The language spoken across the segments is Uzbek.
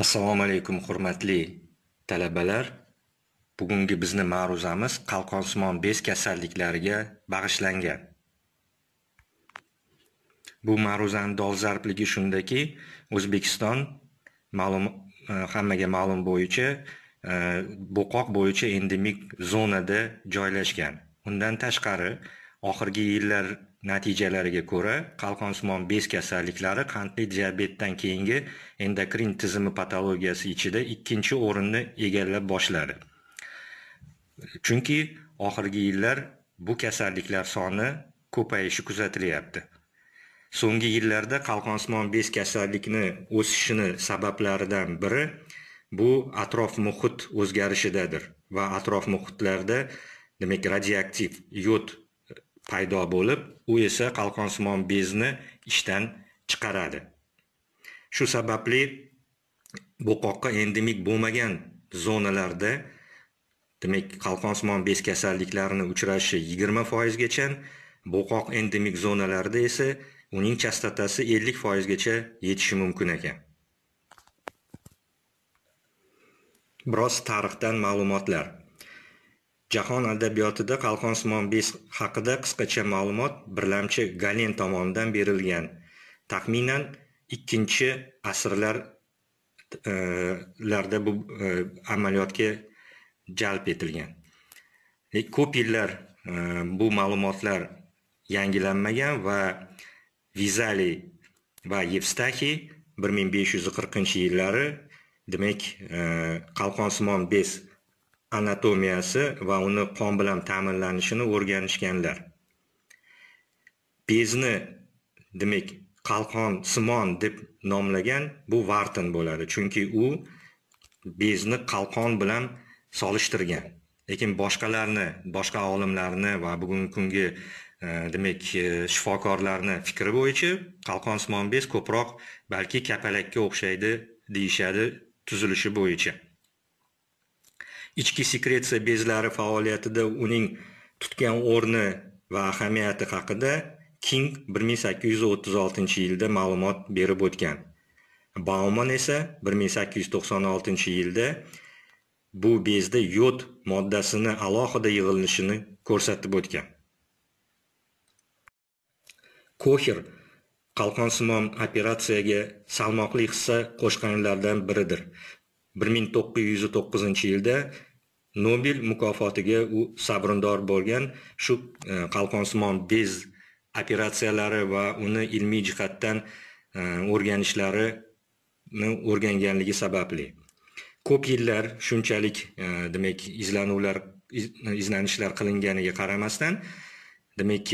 Assalomu alaykum hurmatli talabalar. Bugungi bizning ma'ruzamiz qalqonsimon bez kasalliklariga bag'ishlangan. Bu ma'ruzaning dolzarbligi shundaki, O'zbekiston ma'lum e, hammaga ma'lum bo'yicha e, bo'qoq bo'yicha endemik zonada joylashgan. Undan tashqari, oxirgi yillar natijalariga ko'ra qalqonsimon bez kasalliklari qandli diabetdan keyingi endokrin tizimi patologiyasi ichida ikkinchi o'rinni egallab boshladi chunki oxirgi yillar bu kasalliklar soni ko'payishi kuzatilyapti so'nggi yillarda qalqonsimon bez kasallikni o'sishini sabablaridan biri bu atrof muhit o'zgarishidadir va atrof muhitlarda demak radioaktiv yod paydo bo'lib u esa qalqonsimon bezni ishdan chiqaradi shu sababli bo'qoqqa endemik bo'lmagan zonalarda demak qalqonsimon bez kasalliklarini uchrashi yigirma foizgacha bo'qoq endemik zonalarda esa uning chastotasi ellik foizgacha yetishi mumkin ekan biroz tarixdan ma'lumotlar jahon adabiyotida qalqonsimon bes haqida qisqacha ma'lumot birlamchi galen tomonidan berilgan taxminan ikkinchi asrlar e, larda bu e, amaliyotga jalb etilgan e, ko'p yillar e, bu ma'lumotlar yangilanmagan va vizali va yevstaxiy 1540 yillari demak e, qalqonsimon bes anatomiyasi va uni qon bilan ta'minlanishini o'rganishganlar bezni demak qalqon simon deb nomlagan bu vartin bo'ladi chunki u bezni qalqon bilan solishtirgan lekin boshqalarni boshqa olimlarni va bugungi kungi e, demak e, shifokorlarni fikri bo'yicha qalqon simon bez ko'proq balki kapalakka o'xshaydi deyishadi tuzilishi bo'yicha ichki sekretsiya bezlari faoliyatida uning tutgan o'rni va ahamiyati haqida king 1836 yilda ma'lumot berib o'tgan bauman esa 1896 yilda bu bezda yod moddasini alohida yig'ilishini ko'rsatib o'tgan kohir qalqonsimon operatsiyaga salmoqli hissa qo'shganlardan biridir 1909 yilda Nobel mukofotiga u savrindor bo'lgan shu e, qalqonsimon bez operatsiyalari va uni ilmiy jihatdan e, o'rganishlari o'rganganligi sababli ko'p yillar shunchalik e, demak izlanuvlar izlanishlar qilinganiga qaramasdan demak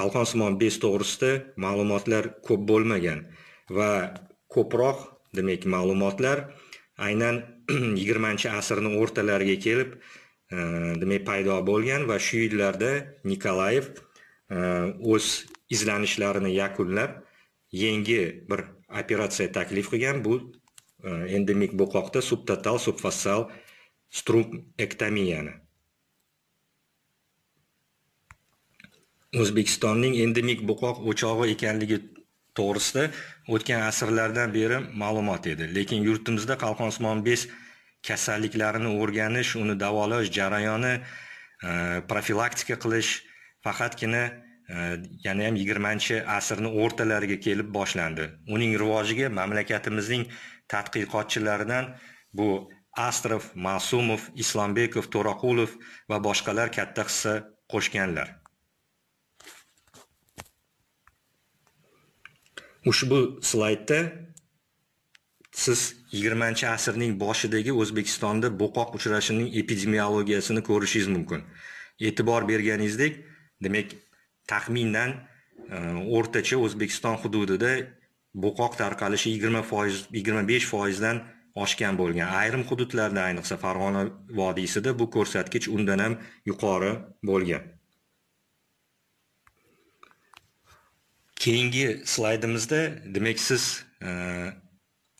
qalqonsimon bez to'g'risida ma'lumotlar ko'p bo'lmagan va ko'proq demak ma'lumotlar aynan yigirmanchi asrni o'rtalariga kelib e, demak paydo bo'lgan va shu yillarda nikolayev e, o'z izlanishlarini yakunlab yangi bir operatsiya taklif qilgan bu e, endemik bo'qoqda subtotal subfassal ektomiyani o'zbekistonning endemik bo'qoq o'chog'i ekanligi to'g'risida o'tgan asrlardan beri ma'lumot edi lekin yurtimizda qalqonsimon bez kasalliklarini o'rganish uni davolash jarayoni e, profilaktika qilish faqatgina e, yana ham yigirmanchi asrni o'rtalariga kelib boshlandi uning rivojiga mamlakatimizning tadqiqotchilaridan bu astrov ma'sumov islombekov to'raqulov va boshqalar katta hissa qo'shganlar ushbu slaydda siz 20 asrning boshidagi o'zbekistonda bo'qoq uchrashining epidemiologiyasini ko'rishingiz mumkin e'tibor berganingizdek demak taxminan e, o'rtacha o'zbekiston hududida bo'qoq tarqalishi 20 foiz 25 foizdan oshgan bo'lgan ayrim hududlarda ayniqsa farg'ona vodiysida bu ko'rsatkich undan ham yuqori bo'lgan keyingi slaydimizda demak siz e,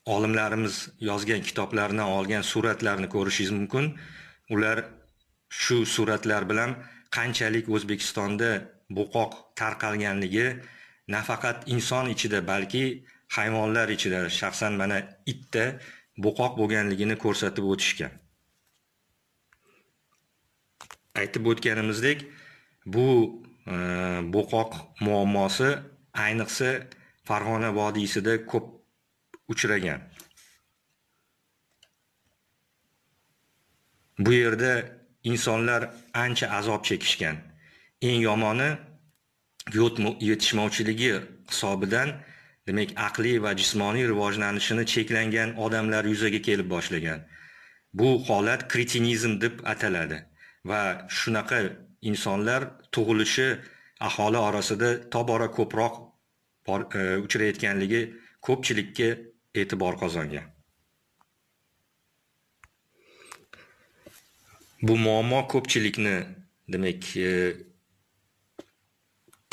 olimlarimiz yozgan kitoblardan olgan suratlarni ko'rishingiz mumkin ular shu suratlar bilan qanchalik o'zbekistonda buqoq tarqalganligi nafaqat inson ichida balki hayvonlar ichida shaxsan mana itda buqoq bo'lganligini ko'rsatib o'tishgan aytib o'tganimizdek bu e, buqoq muammosi ayniqsa farg'ona vodiysida ko'p uchragan bu yerda insonlar ancha azob chekishgan eng yomoni yetishmovchiligi hisobidan demak aqliy va jismoniy rivojlanishini cheklangan odamlar yuzaga kelib boshlagan bu holat kretinizm deb ataladi va shunaqa insonlar tug'ilishi aholi orasida tobora ko'proq E, uchrayotganligi ko'pchilikka e'tibor qozongan bu muammo ko'pchilikni demak e,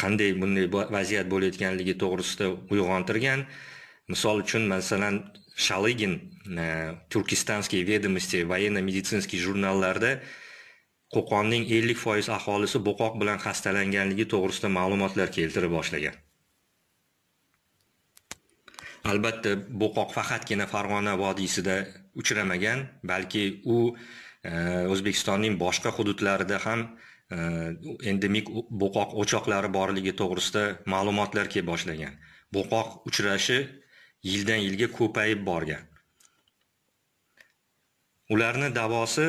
qanday bunday vaziyat bo'layotganligi to'g'risida uyg'ontirgan misol uchun masalan shaligin e, turkistanskiy ведомости военно медицинский jurnallarda qo'qonning ellik foiz aholisi bo'qoq bilan xastalanganligi to'g'risida ma'lumotlar keltira boshlagan albatta bo'qoq faqatgina farg'ona vodiysida uchramagan balki u e, o'zbekistonning boshqa hududlarida ham e, endemik bo'qoq o'choqlari borligi to'g'risida ma'lumotlar kela boshlagan bo'qoq uchrashi yildan yilga ko'payib borgan ularni davosi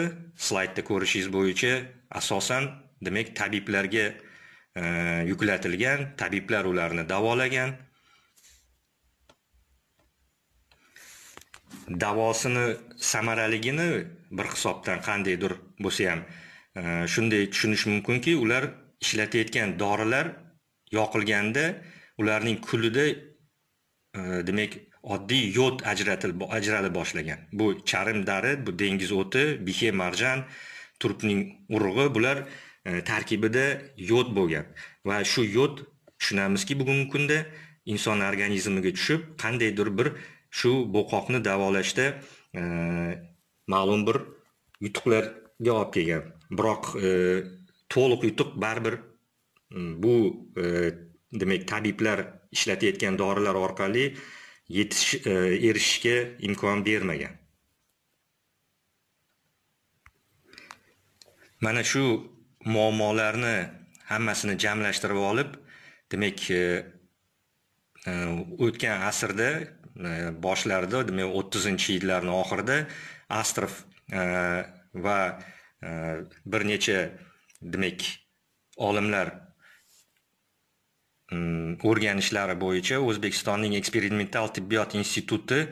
slaydda ko'rishingiz bo'yicha asosan demak tabiblarga e, yuklatilgan tabiblar ularni davolagan davosini samaraligini bir hisobdan qandaydir bo'lsa ham e, shunday tushunish mumkinki ular ishlatayotgan dorilar yoqilganda ularning kulida e, demak oddiy yod ajratilib ajrala boshlagan bu charim dari bu dengiz o'ti bihe marjan turkning urug'i bular e, tarkibida yod bo'lgan va shu yod tushunamizki bugungi kunda inson organizmiga tushib qandaydir bir shu bo'qoqni davolashda e, ma'lum bir yutuqlarga olib kelgan biroq e, to'liq yutuq baribir bu e, demak tabiblar ishlatayotgan dorilar orqali yetish erishishga imkon bermagan mana shu muammolarni hammasini jamlashtirib olib demak Э, o'tgan asrda э, boshlarida demak o'ttizinchi yillarni oxirida astrov э, va bir necha demak olimlar mm, o'rganishlari bo'yicha o'zbekistonning eksperimental tibbiyot instituti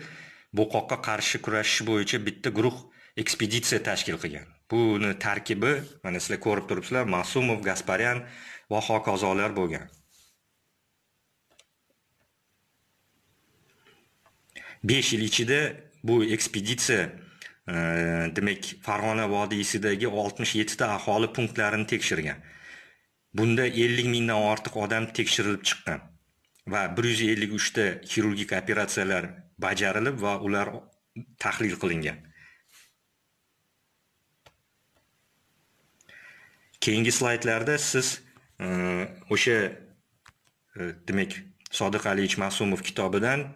bo'qoqqa qarshi kurashish bo'yicha bitta guruh ekspeditsiya tashkil qilgan buni tarkibi mana sizlar ko'rib turibsizlar masumov gasparyan va hokazolar bo'lgan 5 yil ichida bu ekspeditsiya e, demak farg'ona vodiysidagi 67 ta aholi punktlarini tekshirgan bunda 50 mingdan ortiq odam tekshirilib chiqqan va 153 ta xirurgik operatsiyalar bajarilib va ular tahlil qilingan keyingi slaydlarda siz e, o'sha e, demak sodiq aliyevich masumov kitobidan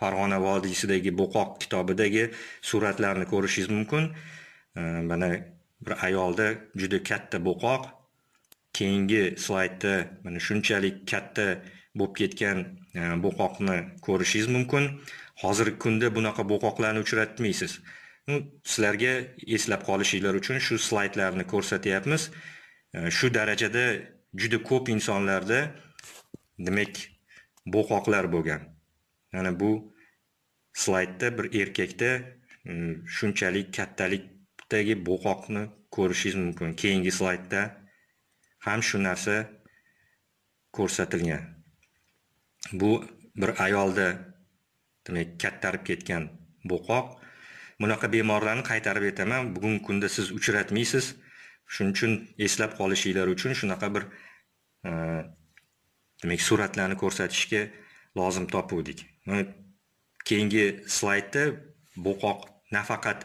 farg'ona vodiysidagi bo'qoq kitobidagi suratlarni ko'rishingiz mumkin mana bir ayolda juda katta bo'qoq keyingi slaydda mana shunchalik katta bo'lib ketgan e, bo'qoqni ko'rishingiz mumkin hozirgi kunda bunaqa bo'qoqlarni uchratmaysiz sizlarga eslab qolishinglar uchun shu slaydlarni ko'rsatyapmiz e, shu darajada juda ko'p insonlarda demak bo'qoqlar bo'lgan mana bu slaydda bir erkakda mm, shunchalik kattalikdagi bo'qoqni ko'rishingiz mumkin keyingi slaydda ham shu narsa ko'rsatilgan bu bir ayolda demak kattarib ketgan bo'qoq bunaqa bemorlarni qaytarib aytaman bugungi kunda siz uchratmaysiz shuning uchun eslab qolishinglar uchun shunaqa bir e, demak suratlarni ko'rsatishga lozim topuvdik keyingi slaydda bo'qoq nafaqat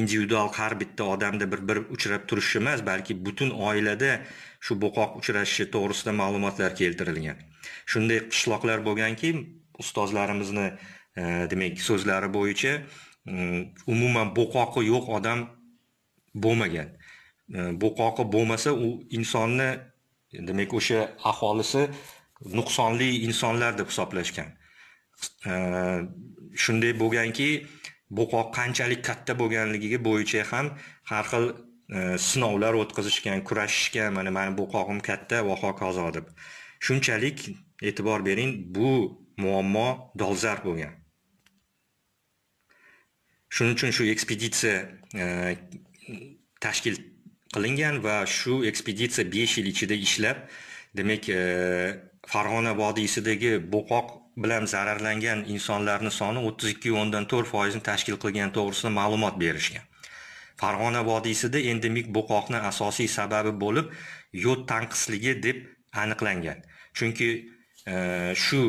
individual har bitta odamda bir bir uchrab turishi emas balki butun oilada shu bo'qoq uchrashishi to'g'risida ma'lumotlar keltirilgan shunday qishloqlar bo'lganki ustozlarimizni e, demak so'zlari bo'yicha mm, umuman bo'qoqi yo'q odam bo'lmagan e, bo'qoqi bo'lmasa u insonni demak o'sha aholisi nuqsonli insonlar deb hisoblashgan shunday bo'lganki bo'qoq qanchalik katta bo'lganligiga bo'yicha ham har xil e, sinovlar o'tkazishgan kurashishgan mana mani bo'qog'im katta va hokazo deb shunchalik e'tibor bering bu muammo dolzarb bo'lgan shuning uchun shu ekspeditsiya e, tashkil qilingan va shu ekspeditsiya besh yil ichida ishlab demak e, farg'ona vodiysidagi bo'qoq bilan zararlangan insonlarni soni to'rt foizni tashkil qilgani to'g'risida ma'lumot berishgan farg'ona vodiysida endemik bo'qoqni asosiy sababi bo'lib yod tanqisligi deb aniqlangan chunki e, shu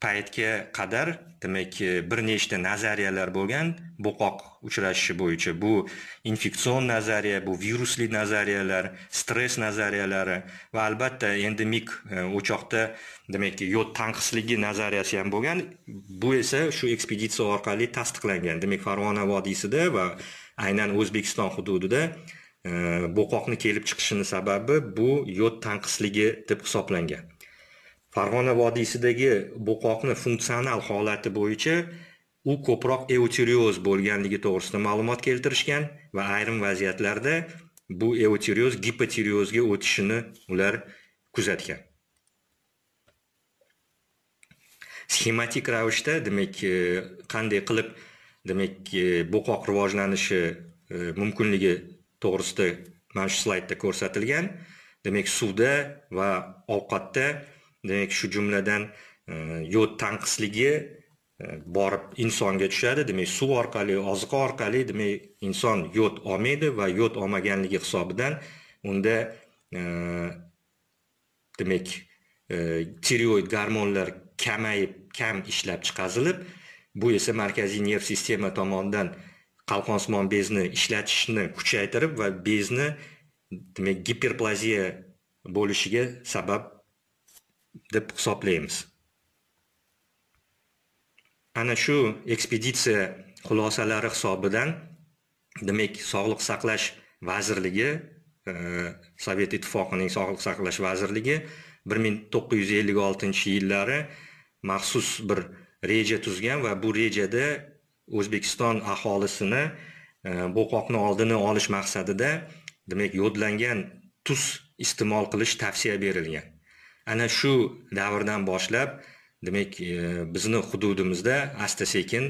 paytga qadar demak bir nechta nazariyalar bo'lgan bo'qoq uchrashishi bo'yicha bu infeksion nazariya bu virusli nazariyalar stress nazariyalari va albatta endemik e, o'choqda demak yod tanqisligi nazariyasi ham bo'lgan bu esa shu ekspeditsiya orqali tasdiqlangan demak farg'ona vodiysida va aynan o'zbekiston hududida e, bo'qoqni kelib chiqishini sababi bu yod tanqisligi deb hisoblangan Farg'ona vodiysidagi bo'qoqni funksional holati bo'yicha u ko'proq eutirioz bo'lganligi to'g'risida ma'lumot keltirishgan va ayrim vaziyatlarda bu eutirioz gipotiriozga o'tishini ular kuzatgan sxematik ravishda demak e, qanday qilib demak e, bo'qoq rivojlanishi e, mumkinligi to'g'risida mana shu slaydda ko'rsatilgan demak suvda va ovqatda demak shu jumladan e, yod tanqisligi e, borib insonga tushadi demak suv orqali oziqa orqali demak inson yod olmaydi va yod olmaganligi hisobidan unda e, demak tireoid garmonlar kamayib kam ishlab chiqarilib bu esa markaziy nerv sistema tomonidan qalqonsimon bezni ishlatishni kuchaytirib va bezni demak giperplaziya bo'lishiga sabab deb hisoblaymiz ana shu ekspeditsiya xulosalari hisobidan demak sog'liq saqlash vazirligi e, sovet ittifoqining sog'liq saqlash vazirligi bir ming to'qqiz yuz ellik oltinchi yillari maxsus bir reja tuzgan va bu rejada o'zbekiston aholisini e, bo'qoqni oldini olish maqsadida demak yo'dlangan tuz iste'mol qilish tavsiya berilgan ana shu davrdan boshlab demak e, bizni hududimizda asta sekin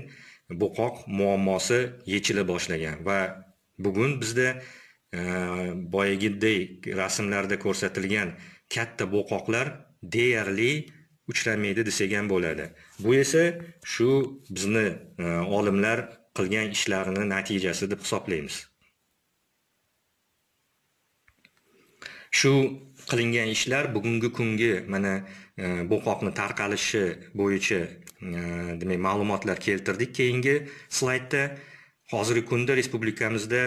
bo'qoq muammosi yechila boshlagan va bugun bizda e, boyagiday rasmlarda ko'rsatilgan katta bo'qoqlar deyarli uchramaydi desak ham bo'ladi bu esa shu bizni e, olimlar qilgan ishlarini natijasi deb hisoblaymiz shu qilingan ishlar bugungi kungi mana e, bo'qoqni tarqalishi bo'yicha e, demak ma'lumotlar keltirdik keyingi slaydda hozirgi kunda respublikamizda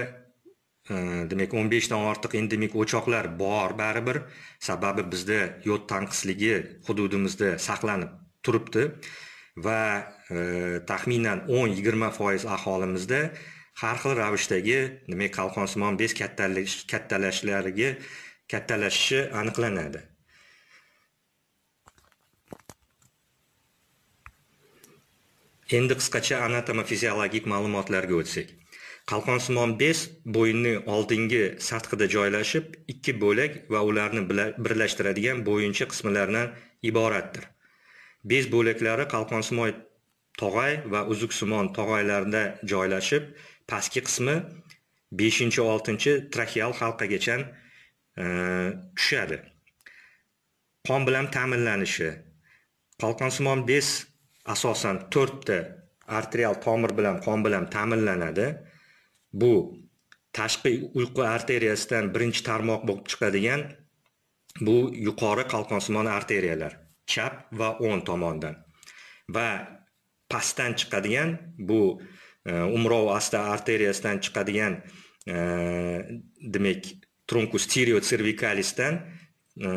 e, demak 15 dan ortiq endemik o'choqlar bor baribir sababi bizda yod tanqisligi hududimizda saqlanib turibdi va e, taxminan 10-20 foiz aholimizda har xil ravishdagi demak qalqonsimon bez kattalashlariga kattalashishi aniqlanadi endi qisqacha anatomofiziologik ma'lumotlarga o'tsak qalqonsimon bez bo'yinni oldingi sathida joylashib ikki bo'lak va ularni birlashtiradigan bo'yincha qismlardan iboratdir bez bo'laklari qalqonsimon tog'ay va uzuksimon tog'aylarda joylashib pastki qismi 5-6 traxeal halqagacha tushadi qon bilan ta'minlanishi qalqonsimon bez asosan to'rtta arterial tomir bilan qon bilan ta'minlanadi bu tashqi uyqu arteriyasidan birinchi tarmoq bo'lib chiqadigan bu yuqori qalqonsimon arteriyalar chap va o'ng tomondan va pastdan chiqadigan bu e, umrov asta arteriyasidan chiqadigan e, demak stereo cervicalisdan e,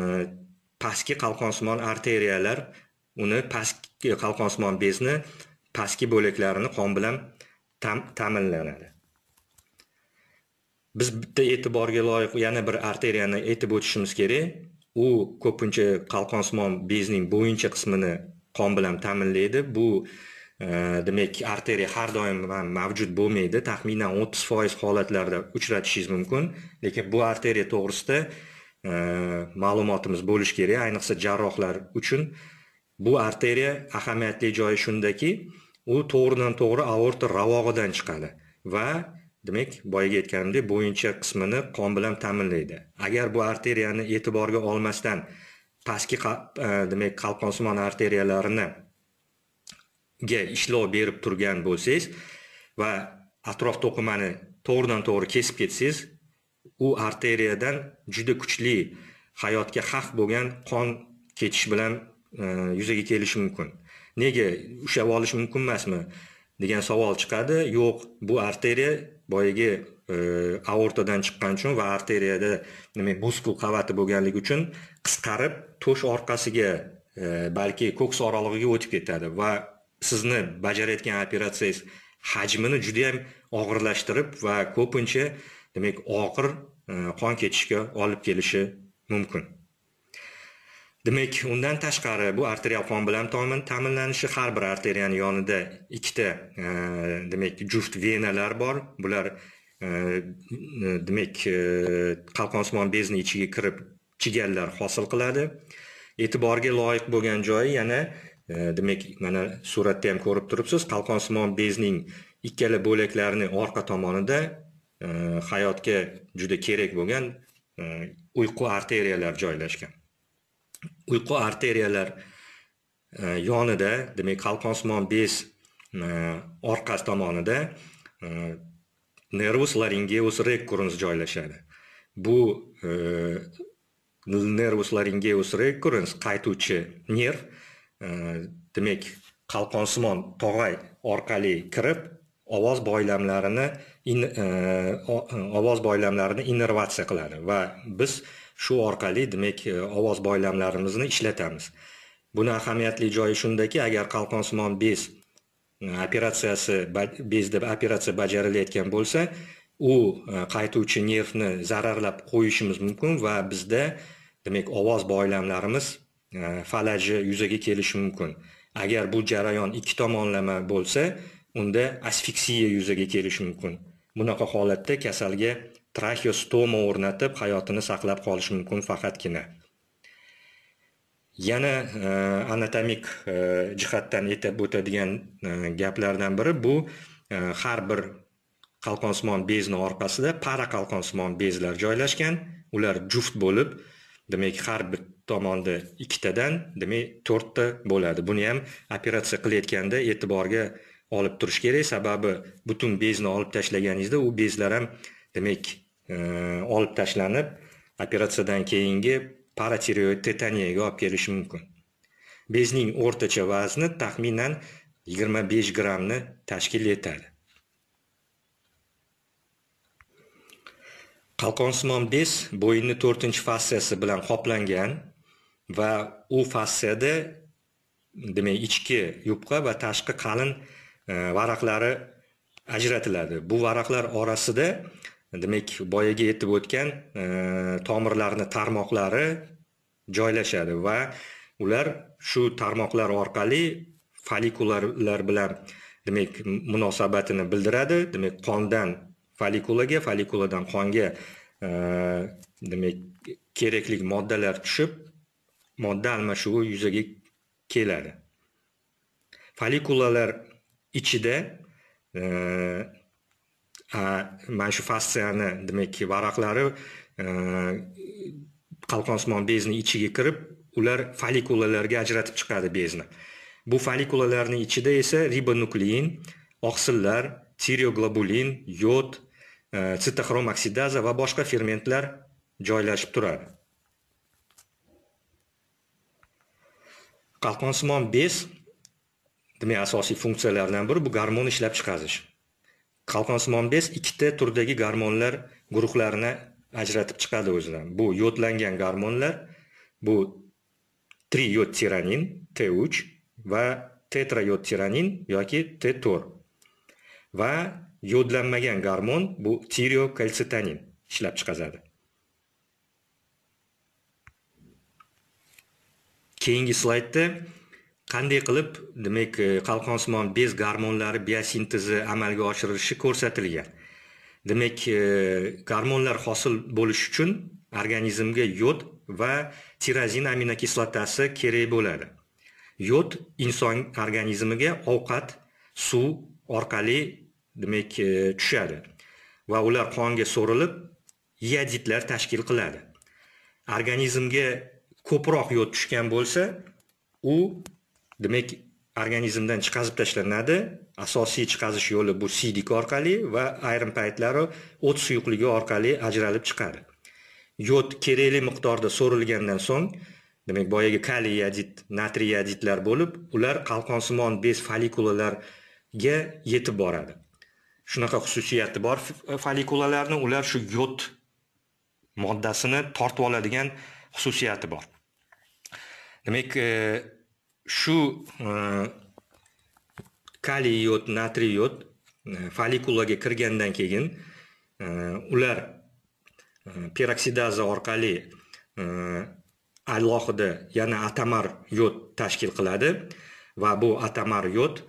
pastki qalqonsimon arteriyalar uni pastki qalqonsimon bezni pastki bo'laklarini qon bilan ta'minlanadi biz bitta e'tiborga loyiq yana bir arteriyani aytib o'tishimiz kerak u ko'pincha qalqonsimon bezning bo'yincha qismini qon bilan ta'minlaydi bu Э, demak arteriya har doim ham mavjud bo'lmaydi taxminan o'ttiz foiz holatlarda uchratishingiz mumkin lekin bu arteriya to'g'risida e, ma'lumotimiz bo'lishi kerak ayniqsa jarrohlar uchun bu arteriya ahamiyatli joyi shundaki u to'g'ridan to'g'ri aorta ravog'idan chiqadi va demak boyagi aytganimdek bo'yincha qismini qon bilan ta'minlaydi agar bu arteriyani e'tiborga olmasdan pastki e, demak qalqonsimon arteriyalarini ga ishlov berib turgan bo'lsangiz va atrof to'qimani to'g'ridan to'g'ri kesib ketsangiz u arteriyadan juda kuchli hayotga xavf bo'lgan qon ketish bilan e, yuzaga kelishi mumkin nega ushlab olish mumkin emasmi degan savol chiqadi yo'q bu arteriya boyagi e, aortadan chiqqan uchun va arteriyada nima muskul qavati bo'lganligi uchun qisqarib to'sh orqasiga e, balki ko'ks oralig'iga o'tib ketadi va sizni bajarayotgan operatsiyangiz hajmini juda yam og'irlashtirib va ko'pincha demak og'ir e, qon ketishga olib kelishi mumkin demak undan tashqari bu arterial qon bilan ta'minlanishi har bir arteriyani yonida ikkita e, demak juft venalar bor bular e, demak qalqonsimon bezni ichiga kirib chigallar hosil qiladi e'tiborga loyiq bo'lgan joyi yana Eh, demak mana suratda ham ko'rib turibsiz qalqonsimon bezning ikkala bo'laklarini orqa tomonida eh, hayotga juda kerak bo'lgan eh, uyqu arteriyalar joylashgan uyqu arteriyalar yonida demak qalqonsimon bez orqa tomonida nervus laringeus recurrens joylashadi bu nervus laringeus recurrens qaytuvchi nerv Э, demak qalqonsimon tog'ay orqali kirib ovoz boylamlarini e, e, ovoz boylamlarini innovatsiya qiladi va biz shu orqali demak e, ovoz boylamlarimizni ishlatamiz buni ahamiyatli joyi shundaki agar qalqonsimon bez operatsiyasi bez deb operatsiya bajarilayotgan bo'lsa u qaytuvchi nervni zararlab qo'yishimiz mumkin va bizda demak ovoz boylamlarimiz falaji yuzaga kelishi mumkin agar bu jarayon ikki tomonlama bo'lsa unda asfiksiya yuzaga kelishi mumkin bunaqa holatda kasalga traxeostoma o'rnatib hayotini saqlab qolishi mumkin faqatgina yana e, anatomik e, jihatdan aytib o'tadigan e, gaplardan biri bu e, har bir qalqonsimon bezni orqasida para qalqonsimon bezlar joylashgan ular juft bo'lib demak har bir tomonda ikkitadan demak to'rtta bo'ladi buni ham operatsiya qilayotganda e'tiborga olib turish kerak sababi butun bezni olib tashlaganingizda u bezlar ham demak e, olib tashlanib operatsiyadan keyingi paratireoid tetaniyaga olib kelishi mumkin bezning o'rtacha vazni taxminan 25 grammni tashkil etadi qalqonsimon bez bo'yinni to'rtinchi fassiyasi bilan qoplangan va u fasiyada demak ichki yupqa va tashqi qalin e, varaqlari ajratiladi bu varaqlar orasida demak boyagi aytib o'tgan e, tomirlarni tarmoqlari joylashadi va ular shu tarmoqlar orqali folikulalar bilan demak munosabatini bildiradi demak qondan folikulaga folikuladan qonga e, demak kerakli moddalar tushib modda almashuvi yuzaga keladi folikulalar ichida e, mana shu fastsiyani demakki varaqlari e, qalqonsimon bezni ichiga kirib ular folikulalarga ajratib chiqadi bezni bu folikulalarning ichida esa ribonuklein oqsillar tirioglobulin yod e, sitoxrom oksidaza va boshqa fermentlar joylashib turadi qalqonsimon bez demak asosiy funksiyalaridan biri bu garmon ishlab chiqarish qalqonsimon bez ikkita turdagi garmonlar guruhlarini ajratib chiqadi o'zidan bu yodlangan garmonlar bu triodtiranin t3 va tetrayodtiranin yoki t4 va yodlanmagan garmon bu tireokalsitanin ishlab chiqaradi keyingi slaydda qanday qilib demak e, qalqonsimon bez garmonlari biosintezi amalga oshirilishi ko'rsatilgan demak e, garmonlar hosil bo'lishi uchun organizmga yod va tirazin aminokislotasi kerak bo'ladi yod inson organizmiga ovqat suv orqali demak e, tushadi va ular qonga so'rilib ioditlar tashkil qiladi organizmga ko'proq yod tushgan bo'lsa u demak organizmdan chiqazib tashlanadi asosiy chiqazish yo'li bu siydik orqali va ayrim paytlari o't suyuqligi orqali ajralib chiqadi yod kerakli miqdorda so'rilgandan so'ng demak boyagi kaliy yodid natriy yodidlar bo'lib ular qalqonsimon bez folikulalarga yetib boradi shunaqa xususiyati bor folikulalarni ular shu yod moddasini tortib oladigan xususiyati bor demak e, shu e, kaliy iod natriy iod e, follikulaga kirgandan keyin ular peroksidaza orqali alohida yana atamar yod tashkil qiladi va bu atamar iod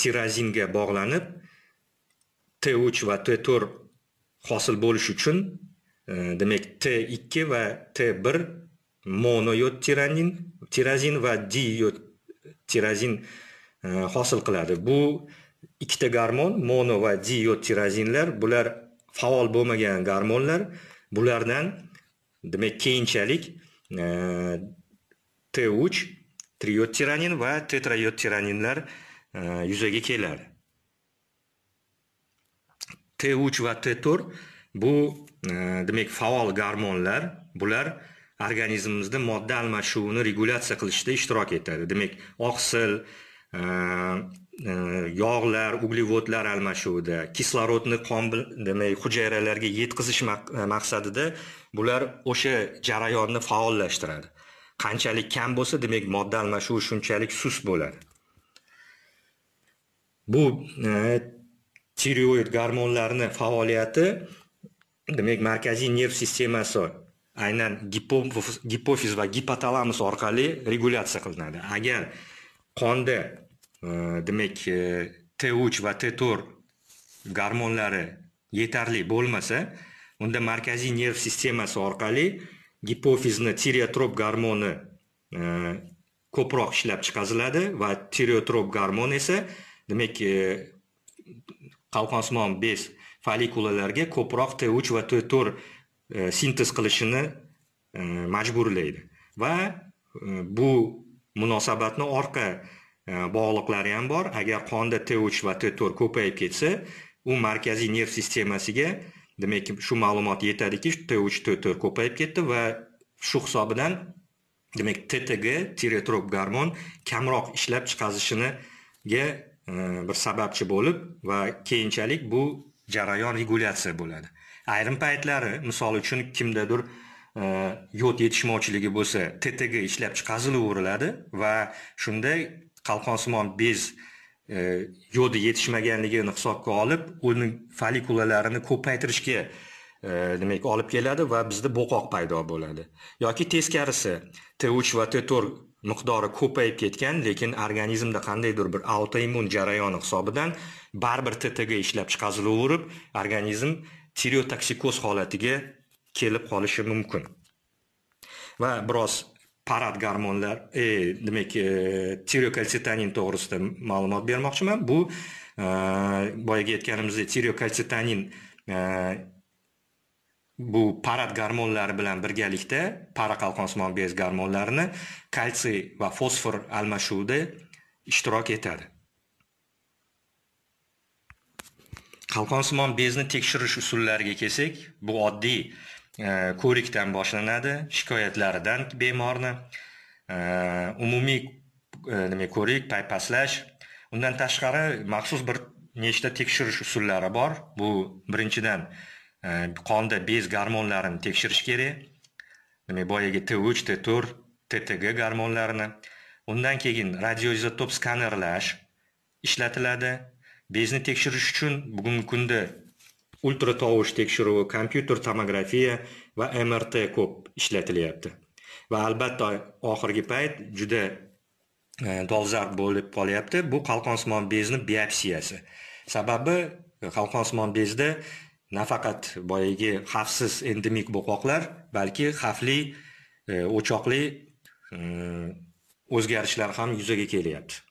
tirazinga bog'lanib T3 va T4 hosil bo'lish uchun demak T2 va T1 monoyod tiranin tirazin va diyod tirazin e, hosil qiladi bu ikkita garmon mono va diyod tirazinlar bular faol bo'lmagan garmonlar bulardan demak keyinchalik e, t uch triod tiranin va tetrayod tiraninlar e, yuzaga keladi t uch va t to'rt bu demak faol garmonlar bular organizmimizda modda almashuvini regulyatsiya qilishda ishtirok etadi demak oqsil e, e, yog'lar uglevodlar almashuvida kislorodni qon demak hujayralarga yetkazish e, maqsadida bular o'sha jarayonni faollashtiradi qanchalik kam bo'lsa demak modda almashuvi shunchalik sust bo'ladi bu e, tireoid gormonlarni faoliyati demak markaziy nerv sistemasi aynan gipofiz va gipotalamus orqali regulyatsiya qilinadi agar qonda e, demak e, t uch va t to'rt gormonlari yetarli bo'lmasa unda markaziy nerv sistemasi orqali gipofizni tireotrop gormoni e, ko'proq ishlab chiqariladi va tireotrop gormon esa demak qalqonsimon bez folikulalarga ko'proq t uch va t to'rt E, sintez qilishini e, majburlaydi va e, bu munosabatni orqa bog'liqlari ham bor agar qonda t uch va t to'rt ko'payib ketsa u markaziy nerv sistemasiga demak shu ma'lumot yetadiki t uch t to'rt ko'payib ketdi va shu hisobidan demak ttg tiretrop garmon kamroq ishlab chiqarishiga bir sababchi bo'lib va keyinchalik bu jarayon regulyatsiya bo'ladi ayrim paytlari misol uchun kimdadir e, yod yetishmovchiligi bo'lsa ttg ishlab chiqazilaveriladi va shunda qalqonsimon bez e, yodi yetishmaganligini hisobga olib uni folikulalarini ko'paytirishga e, demak olib keladi va bizda bo'qoq paydo bo'ladi yoki teskarisi t uch va t to'rt miqdori ko'payib ketgan lekin organizmda qandaydir bir autoimmun jarayoni hisobidan baribir ttg ishlab chiqazilaverib organizm tireotoksikoz holatiga kelib qolishi mumkin va biroz parat gormonlar e, demak e, tireokalsitanin to'g'risida ma'lumot bermoqchiman bu e, boyagi aytganimizdek tireokalsitanin e, bu parat gormonlari bilan birgalikda paraqalqonsimon bez gormonlarini kalsiy va fosfor almashuvida ishtirok etadi qalqonsimon bezni tekshirish usullariga kelsak bu oddiy e, ko'rikdan boshlanadi shikoyatlaridan bemorni e, umumiy e, nima ko'rik paypaslash undan tashqari maxsus bir nechta tekshirish usullari bor bu birinchidan qonda bez garmonlarini tekshirish kerak nima boyagi t uch t to'rt ttg garmonlarini undan keyin radioizotop skanerlash ishlatiladi bezni tekshirish uchun bugungi kunda ultra tovush tekshiruvi kompyuter tomografiya va mrt ko'p ishlatilyapti va albatta oxirgi payt juda dolzarb bo'lib qolyapti bu qalqonsimon bezni biopsiyasi sababi qalqonsimon bezda nafaqat boyagi xavfsiz endemik bo'qoqlar balki xavfli o'choqli o'zgarishlar ham yuzaga kelyapti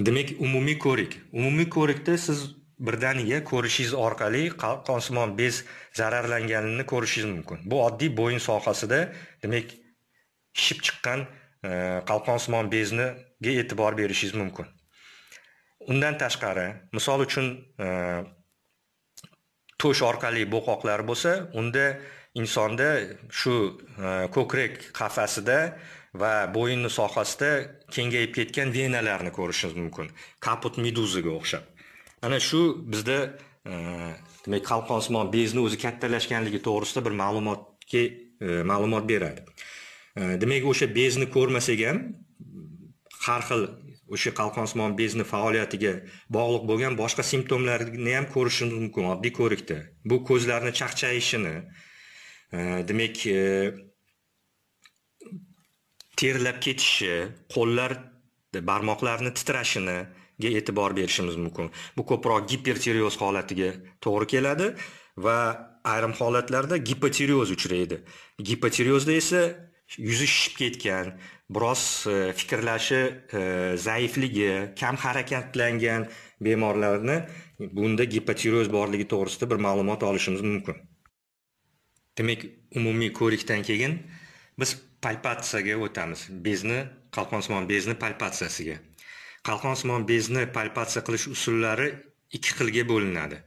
demak umumiy ko'rik umumiy ko'rikda siz birdaniga ko'rishingiz orqali qonsimon bez zararlanganini ko'rishingiz mumkin bu oddiy bo'yin sohasida demak shishib chiqqan e, qalqonsimon bezniga e'tibor berishingiz mumkin undan tashqari misol uchun e, to'sh orqali bo'qoqlar bo'lsa unda insonda shu e, ko'krak qafasida va bo'yinni sohasida kengayib ketgan venalarni ko'rishimiz mumkin kaput meduzaga o'xshab ana shu bizda e, demak qalqonsimon bezni o'zi kattalashganligi to'g'risida bir ma'lumotga e, ma'lumot beradi e, demak o'sha bezni ko'rmasak ham har xil o'sha qalqonsimon bezni faoliyatiga bog'liq bo'lgan boshqa simptomlarni ham ko'rishimiz mumkin oddiy ko'rikda bu ko'zlarni chaqchayishini demak terlab ketishi qo'llar barmoqlarni titrashiniga e'tibor berishimiz mumkin bu ko'proq gipertireoz holatiga to'g'ri keladi va ayrim holatlarda gipotireoz uchraydi gipotireozda esa yuzi shishib ketgan biroz e, fikrlashi e, zaifligi kam harakatlangan bemorlarni bunda gipotireoz borligi to'g'risida bir ma'lumot olishimiz mumkin demak umumiy ko'rikdan keyin biz palpatsiyaga o'tamiz bezni qalqonsimon bezni palpatsiyasiga qalqonsimon bezni palpatsiya qilish usullari ikki xilga bo'linadi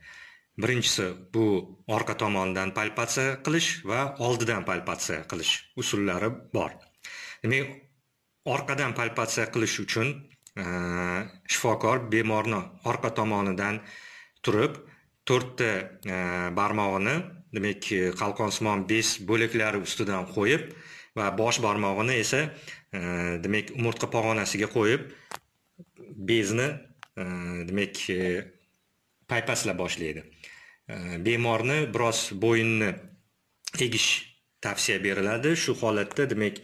birinchisi bu orqa tomondan palpatsiya qilish va oldidan palpatsiya qilish usullari bor demak orqadan palpatsiya qilish uchun e, shifokor bemorni orqa tomonidan turib to'rtta e, barmog'ini demak qalqonsimon bez bo'laklari ustidan qo'yib va bosh barmog'ini esa e, demak umurtqa pog'onasiga qo'yib bezni e, demak e, paypaslab boshlaydi bemorni biroz bo'yinni egish tavsiya beriladi shu holatda demak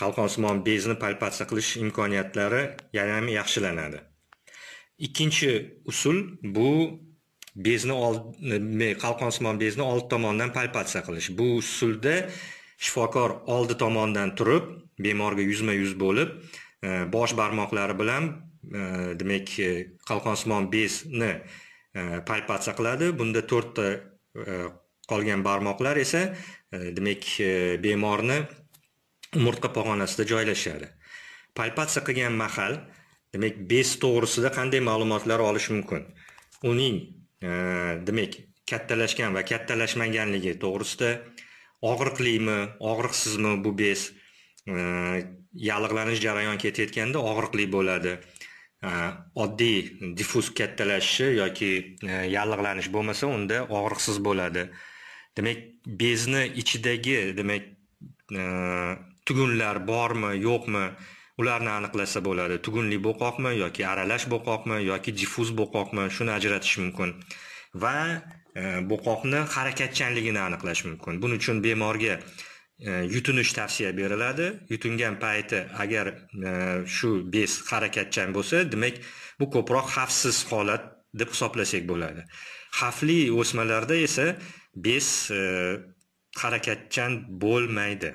qalqonsimon bezni palpatsiya qilish imkoniyatlari yana ham yaxshilanadi ikkinchi usul bu bezni qalqonsimon bezni old tomondan palpatsiya qilish bu usulda shifokor oldi tomondan turib bemorga yuzma yuz bo'lib e, bosh barmoqlari bilan e, demak e, qalqonsimon bezni palpatsiya qiladi bunda to'rtta qolgan barmoqlar esa demak bemorni umurtqa pog'onasida joylashadi palpatsiya qilgan mahal demak bez to'g'risida qanday ma'lumotlar olish mumkin uning demak kattalashgan va kattalashmaganligi to'g'risida og'riqlimi og'riqsizmi bu bez yallig'lanish jarayoni ketayotganda og'riqli bo'ladi oddiy diffuz kattalashishi yoki e, yallig'lanish bo'lmasa unda og'riqsiz bo'ladi demak bezni ichidagi demak e, tugunlar bormi yo'qmi ularni aniqlasa bo'ladi tugunli bo'qoqmi yoki aralash bo'qoqmi yoki diffuz bo'qoqmi shuni ajratish mumkin va bo'qoqni harakatchanligini aniqlash mumkin buning uchun bemorga e, yutinish tavsiya beriladi yutingan payti agar e, shu bez harakatchan bo'lsa demak bu ko'proq xavfsiz holat deb hisoblasak bo'ladi xavfli o'smalarda esa bez e, harakatchan bo'lmaydi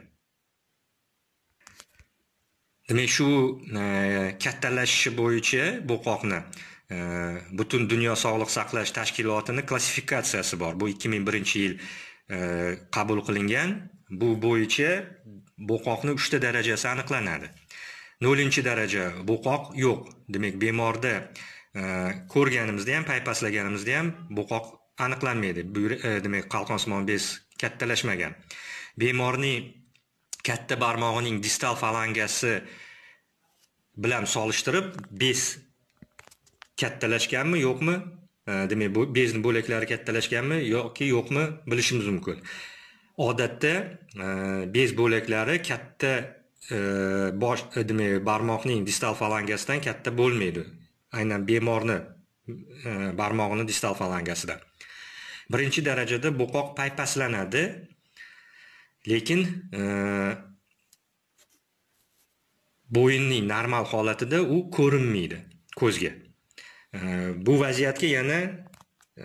demak shu kattalashishi bo'yicha bo'qoqni butun dunyo sog'liq saqlash tashkilotini klassifikatsiyasi bor bu 2001 yil e, qabul qilingan bu bo'yicha bo'qoqni 3 ta darajasi aniqlanadi 0 daraja bo'qoq yo'q demak bemorda e, ko'rganimizda ham paypaslaganimizda ham bo'qoq aniqlanmaydi e, demak qalqonsimon bez kattalashmagan bemorning katta barmog'ining distal falangasi bilan solishtirib bez kattalashganmi yo'qmi demak bu bezni bo'laklari kattalashganmi yoki yo'qmi bilishimiz mumkin odatda bez bo'laklari katta e, bosh e, demak barmoqning distal falangasidan katta bo'lmaydi aynan bemorni e, barmog'ini distal falangasidan birinchi darajada bo'qoq paypaslanadi lekin bo'yinning normal holatida u ko'rinmaydi ko'zga Э, bu vaziyatga yana э,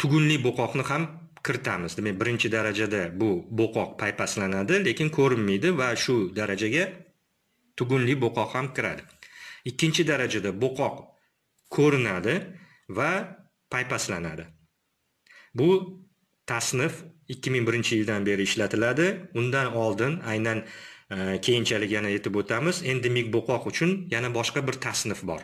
tugunli bo'qoqni ham kiritamiz demak birinchi darajada bu bo'qoq paypaslanadi lekin ko'rinmaydi va shu darajaga tugunli bo'qoq ham kiradi ikkinchi darajada bo'qoq ko'rinadi va paypaslanadi bu tasnif 2001 yildan beri ishlatiladi undan oldin aynan e, keyinchalik yana aytib o'tamiz endemik bo'qoq uchun yana boshqa bir tasnif bor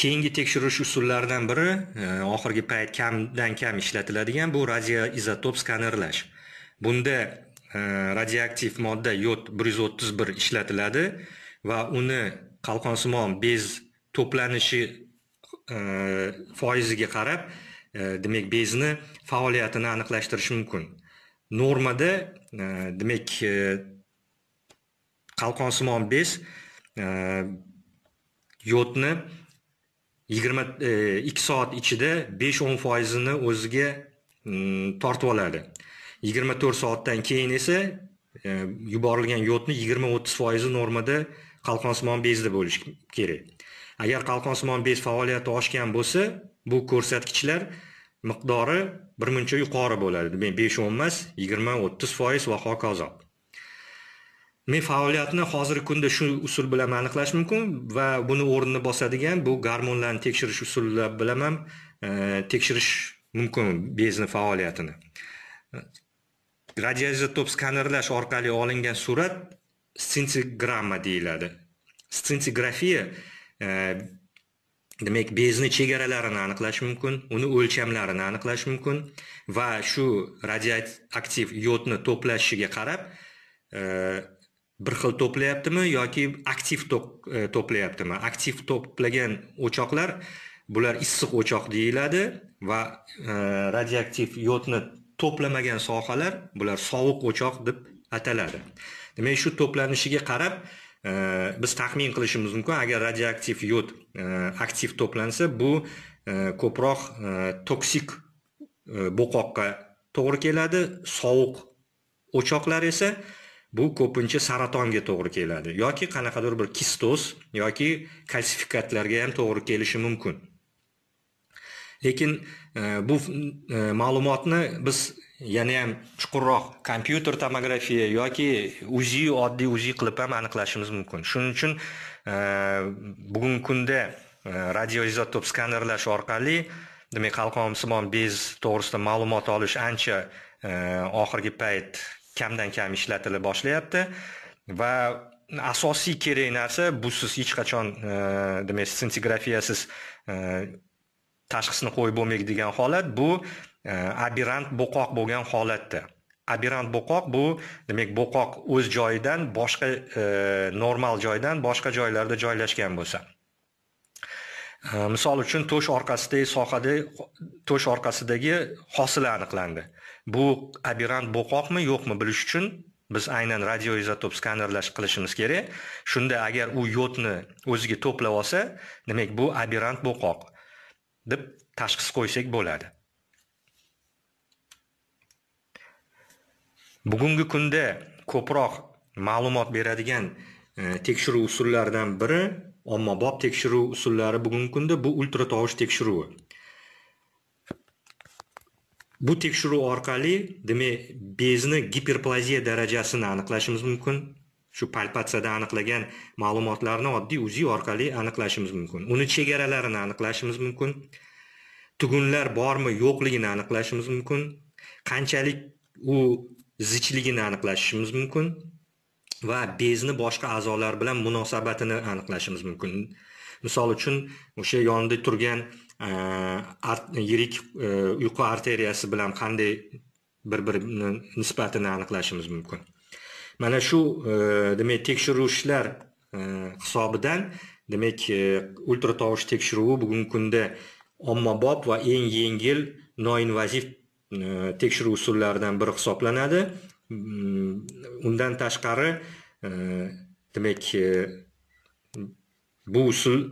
keyingi tekshirish usullaridan biri e, oxirgi payt kamdan kam ishlatiladigan bu radioizotop skanerlash bunda e, radioaktiv modda yod 131 ishlatiladi va uni qalqonsimon bez to'planishi e, foiziga qarab demak bezni faoliyatini aniqlashtirish mumkin normada demak qalqonsimon bez yodni yigirma e, ikki soat ichida besh o'n foizini o'ziga mm, tortib oladi yigirma to'rt soatdan keyin esa e, yuborilgan yodni yigirma o'ttiz foizi normada qalqonsimon bezda bo'lishi kerak agar qalqonsimon bez faoliyati oshgan bo'lsa bu ko'rsatkichlar miqdori muncha yuqori bo'ladi demak besh o'n emas yigirma o'ttiz foiz va hokazo men faoliyatni hozirgi kunda shu usul bilan aniqlash mumkin va buni o'rnini bosadigan bu garmonlarni tekshirish usullari bilan ham tekshirish mumkin bezni faoliyatini radioizotop skanerlash orqali olingan surat stinsigramma deyiladi sintigrafiya demak bezni chegaralarini aniqlash mumkin uni o'lchamlarini aniqlash mumkin va shu radioaktiv yodni to'plashishiga qarab bir xil to'playaptimi yoki aktiv e, to'playaptimi aktiv to'plagan o'choqlar bular issiq o'choq deyiladi va e, radioaktiv yodni to'plamagan sohalar bular sovuq o'choq deb ataladi demak shu to'planishiga qarab e, biz taxmin qilishimiz mumkin agar radioaktiv yod e, aktiv to'plansa bu e, ko'proq e, toksik bo'qoqqa to'g'ri keladi sovuq o'choqlar esa bu ko'pincha saratonga to'g'ri keladi yoki qanaqadir bir kistoz yoki kalsifikatlarga ham to'g'ri kelishi mumkin lekin e, bu e, ma'lumotni biz yana ham chuqurroq kompyuter tomografiya yoki uzi oddiy uzi qilib ham aniqlashimiz mumkin shuning uchun e, bugungi kunda radioizotop skanerlash orqali demak qalqonsimon bez to'g'risida ma'lumot olish ancha oxirgi payt kamdan kam ishlatila boshlayapti va asosiy kerak narsa busiz hech qachon e, demak sintigrafiyasiz e, tashxisni qo'yib bo'lmaydi degan holat bu e, abirant bo'qoq bo'lgan holatda abirant bo'qoq bu demak bo'qoq o'z joyidan boshqa normal joydan boshqa joylarda joylashgan bo'lsa misol uchun to'sh orqasidagi sohada to'sh orqasidagi hosila aniqlandi bu aberrant bo'qoqmi yo'qmi bilish uchun biz aynan radioizotop skanerlash qilishimiz kerak shunda agar u yodni o'ziga to'plab olsa demak bu aberrant bo'qoq deb tashxis qo'ysak bo'ladi bugungi kunda ko'proq ma'lumot beradigan e, tekshiruv usullaridan biri ommabop tekshiruv usullari bugungi kunda bu ultra tovush tekshiruvi bu tekshiruv orqali demak bezni giperplaziya darajasini aniqlashimiz mumkin shu palpatsiyada aniqlagan ma'lumotlarni oddiy uzi orqali aniqlashimiz mumkin uni chegaralarini aniqlashimiz mumkin tugunlar bormi yo'qligini aniqlashimiz mumkin qanchalik u zichligini aniqlashimiz mumkin va bezni boshqa a'zolar bilan munosabatini aniqlashimiz mumkin misol uchun o'sha yonida turgan yirik e, uyqu arteriyasi bilan qanday bir birini nisbatini aniqlashimiz mumkin mana shu e, demak tekshiruvchilar e, hisobidan demak ultra tovush tekshiruvi bugungi kunda ommabop va eng yengil noinvaziv tekshiruv usullaridan biri hisoblanadi mm, undan tashqari demak bu usul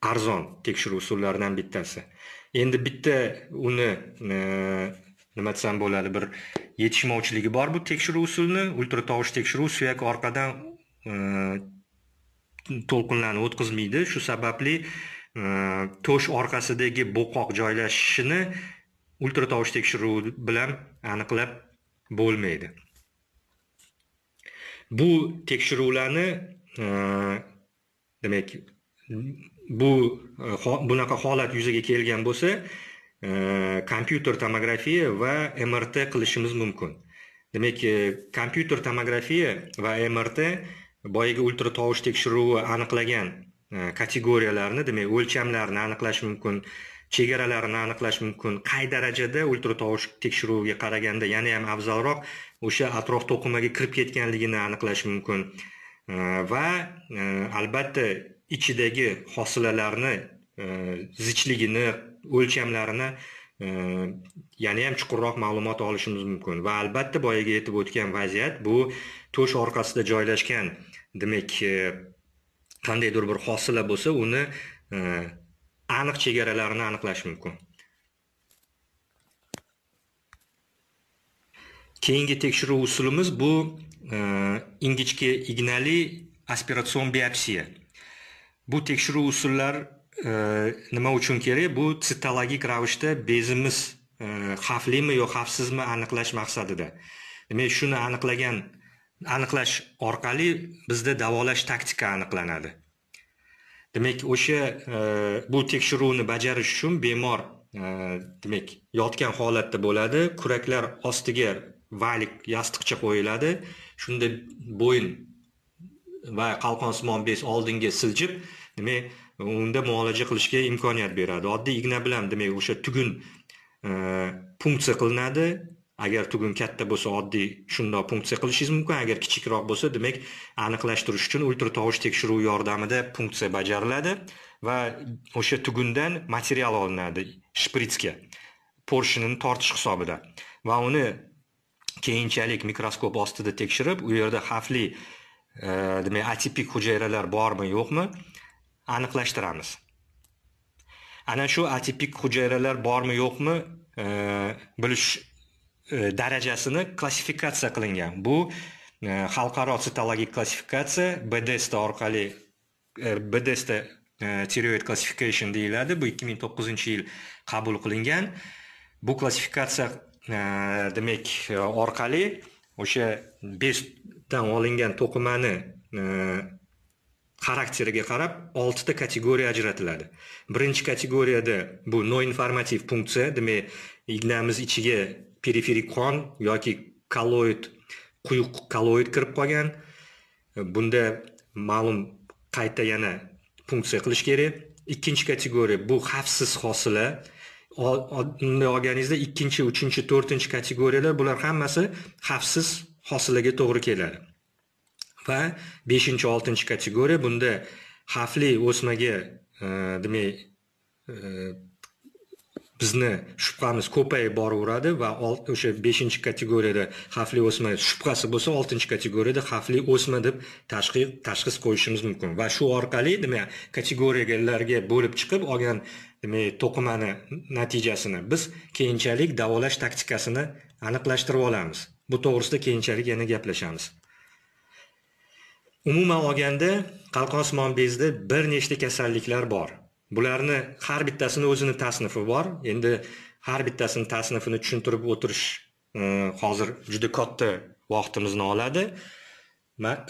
arzon tekshiruv usullaridan bittasi endi bitta uni e, nima desam bo'ladi bir yetishmovchiligi bor bu tekshiruv usulini ultra tovush tekshiruv suyak orqadan e, to'lqinlarni o'tkazmaydi shu sababli e, to'sh orqasidagi bo'qoq joylashishini ultra tovush tekshiruvi bilan aniqlab bo'lmaydi bu tekshiruvlarni demak bu e, bunaqa holat yuzaga kelgan bo'lsa e, kompyuter tomografiya va mrt qilishimiz mumkin demak e, kompyuter tomografiya va mrt boyagi ultra tovush tekshiruvi aniqlagan kategoriyalarni demak o'lchamlarni aniqlash mumkin chegaralarini aniqlash mumkin qay darajada ultra tovush tekshiruviga qaraganda yana ham afzalroq o'sha atrof to'qimaga kirib ketganligini aniqlash mumkin va albatta ichidagi hosilalarni e, zichligini o'lchamlarini e, yana ham chuqurroq ma'lumot olishimiz mumkin va albatta boyagi aytib o'tgan vaziyat bu to'sh orqasida joylashgan demak e, qandaydir bir hosila bo'lsa uni aniq chegaralarini aniqlash mumkin keyingi tekshiruv usulimiz bu ingichka ignali aspiratsion biopsiya bu tekshiruv usullari e, nima uchun kerak bu sitologik ravishda bezimiz e, xavflimi yo xavfsizmi aniqlash maqsadida demak shuni aniqlagan aniqlash orqali bizda davolash taktika aniqlanadi demak o'sha e, bu tekshiruvni bajarish uchun bemor demak yotgan holatda bo'ladi kuraklar ostiga valik yostiqcha qo'yiladi shunda bo'yin va qalqonsimon bez oldinga siljib demak unda muolaja qilishga imkoniyat beradi oddiy igna bilan demak o'sha tugun e, punktsiya qilinadi agar tugun katta bo'lsa oddiy shundoq punktsiya qilishingiz mumkin agar kichikroq bo'lsa demak aniqlashtirish uchun ultra tovush tekshiruvi yordamida punktsiya bajariladi va o'sha tugundan material olinadi shpritsga porshinini tortish hisobida va uni keyinchalik mikroskop ostida tekshirib u yerda xavfli e, demak atipik hujayralar bormi yo'qmi aniqlashtiramiz ana shu atipik hujayralar bormi yo'qmi e, bilish e, darajasini klassifikatsiya qilingan bu e, xalqaro e, sitologik klassifikatsiya bdst orqali e, bdst e, tiroid classification deyiladi bu 2009 yil qabul qilingan bu klassifikatsiya e, demak e, orqali o'sha bestdan dan olingan to'qimani e, xarakteriga qarab oltita kategoriya ajratiladi birinchi kategoriyada bu noinformativ funksiya demak ignamiz ichiga periferik qon yoki kolloid quyuq kolloid kirib qolgan bunda ma'lum qayta yana funksiya qilish kerak ikkinchi kategoriya bu xavfsiz hosila bunday olganingizda ikkinchi uchinchi to'rtinchi kategoriyalar bular hammasi xavfsiz hosilaga to'g'ri keladi va beshinchi oltinchi kategoriya bunda xavfli o'smaga e, demak e, bizni shubhamiz ko'payib boraveradi va o'sha beshinchi kategoriyada xavfli o'sma shubhasi bo'lsa oltinchi kategoriyada xavfli o'sma deb tashxis qo'yishimiz mumkin va shu orqali demak kategoriyalarga bo'lib chiqib olgan demak to'qimani natijasini biz keyinchalik davolash taktikasini aniqlashtirib olamiz bu to'g'risida keyinchalik yana gaplashamiz umuman olganda qalqon bezida bir nechta kasalliklar bor bularni har bittasini o'zini tasnifi bor endi har bittasini tasnifini tushuntirib o'tirish e, hozir juda katta vaqtimizni oladi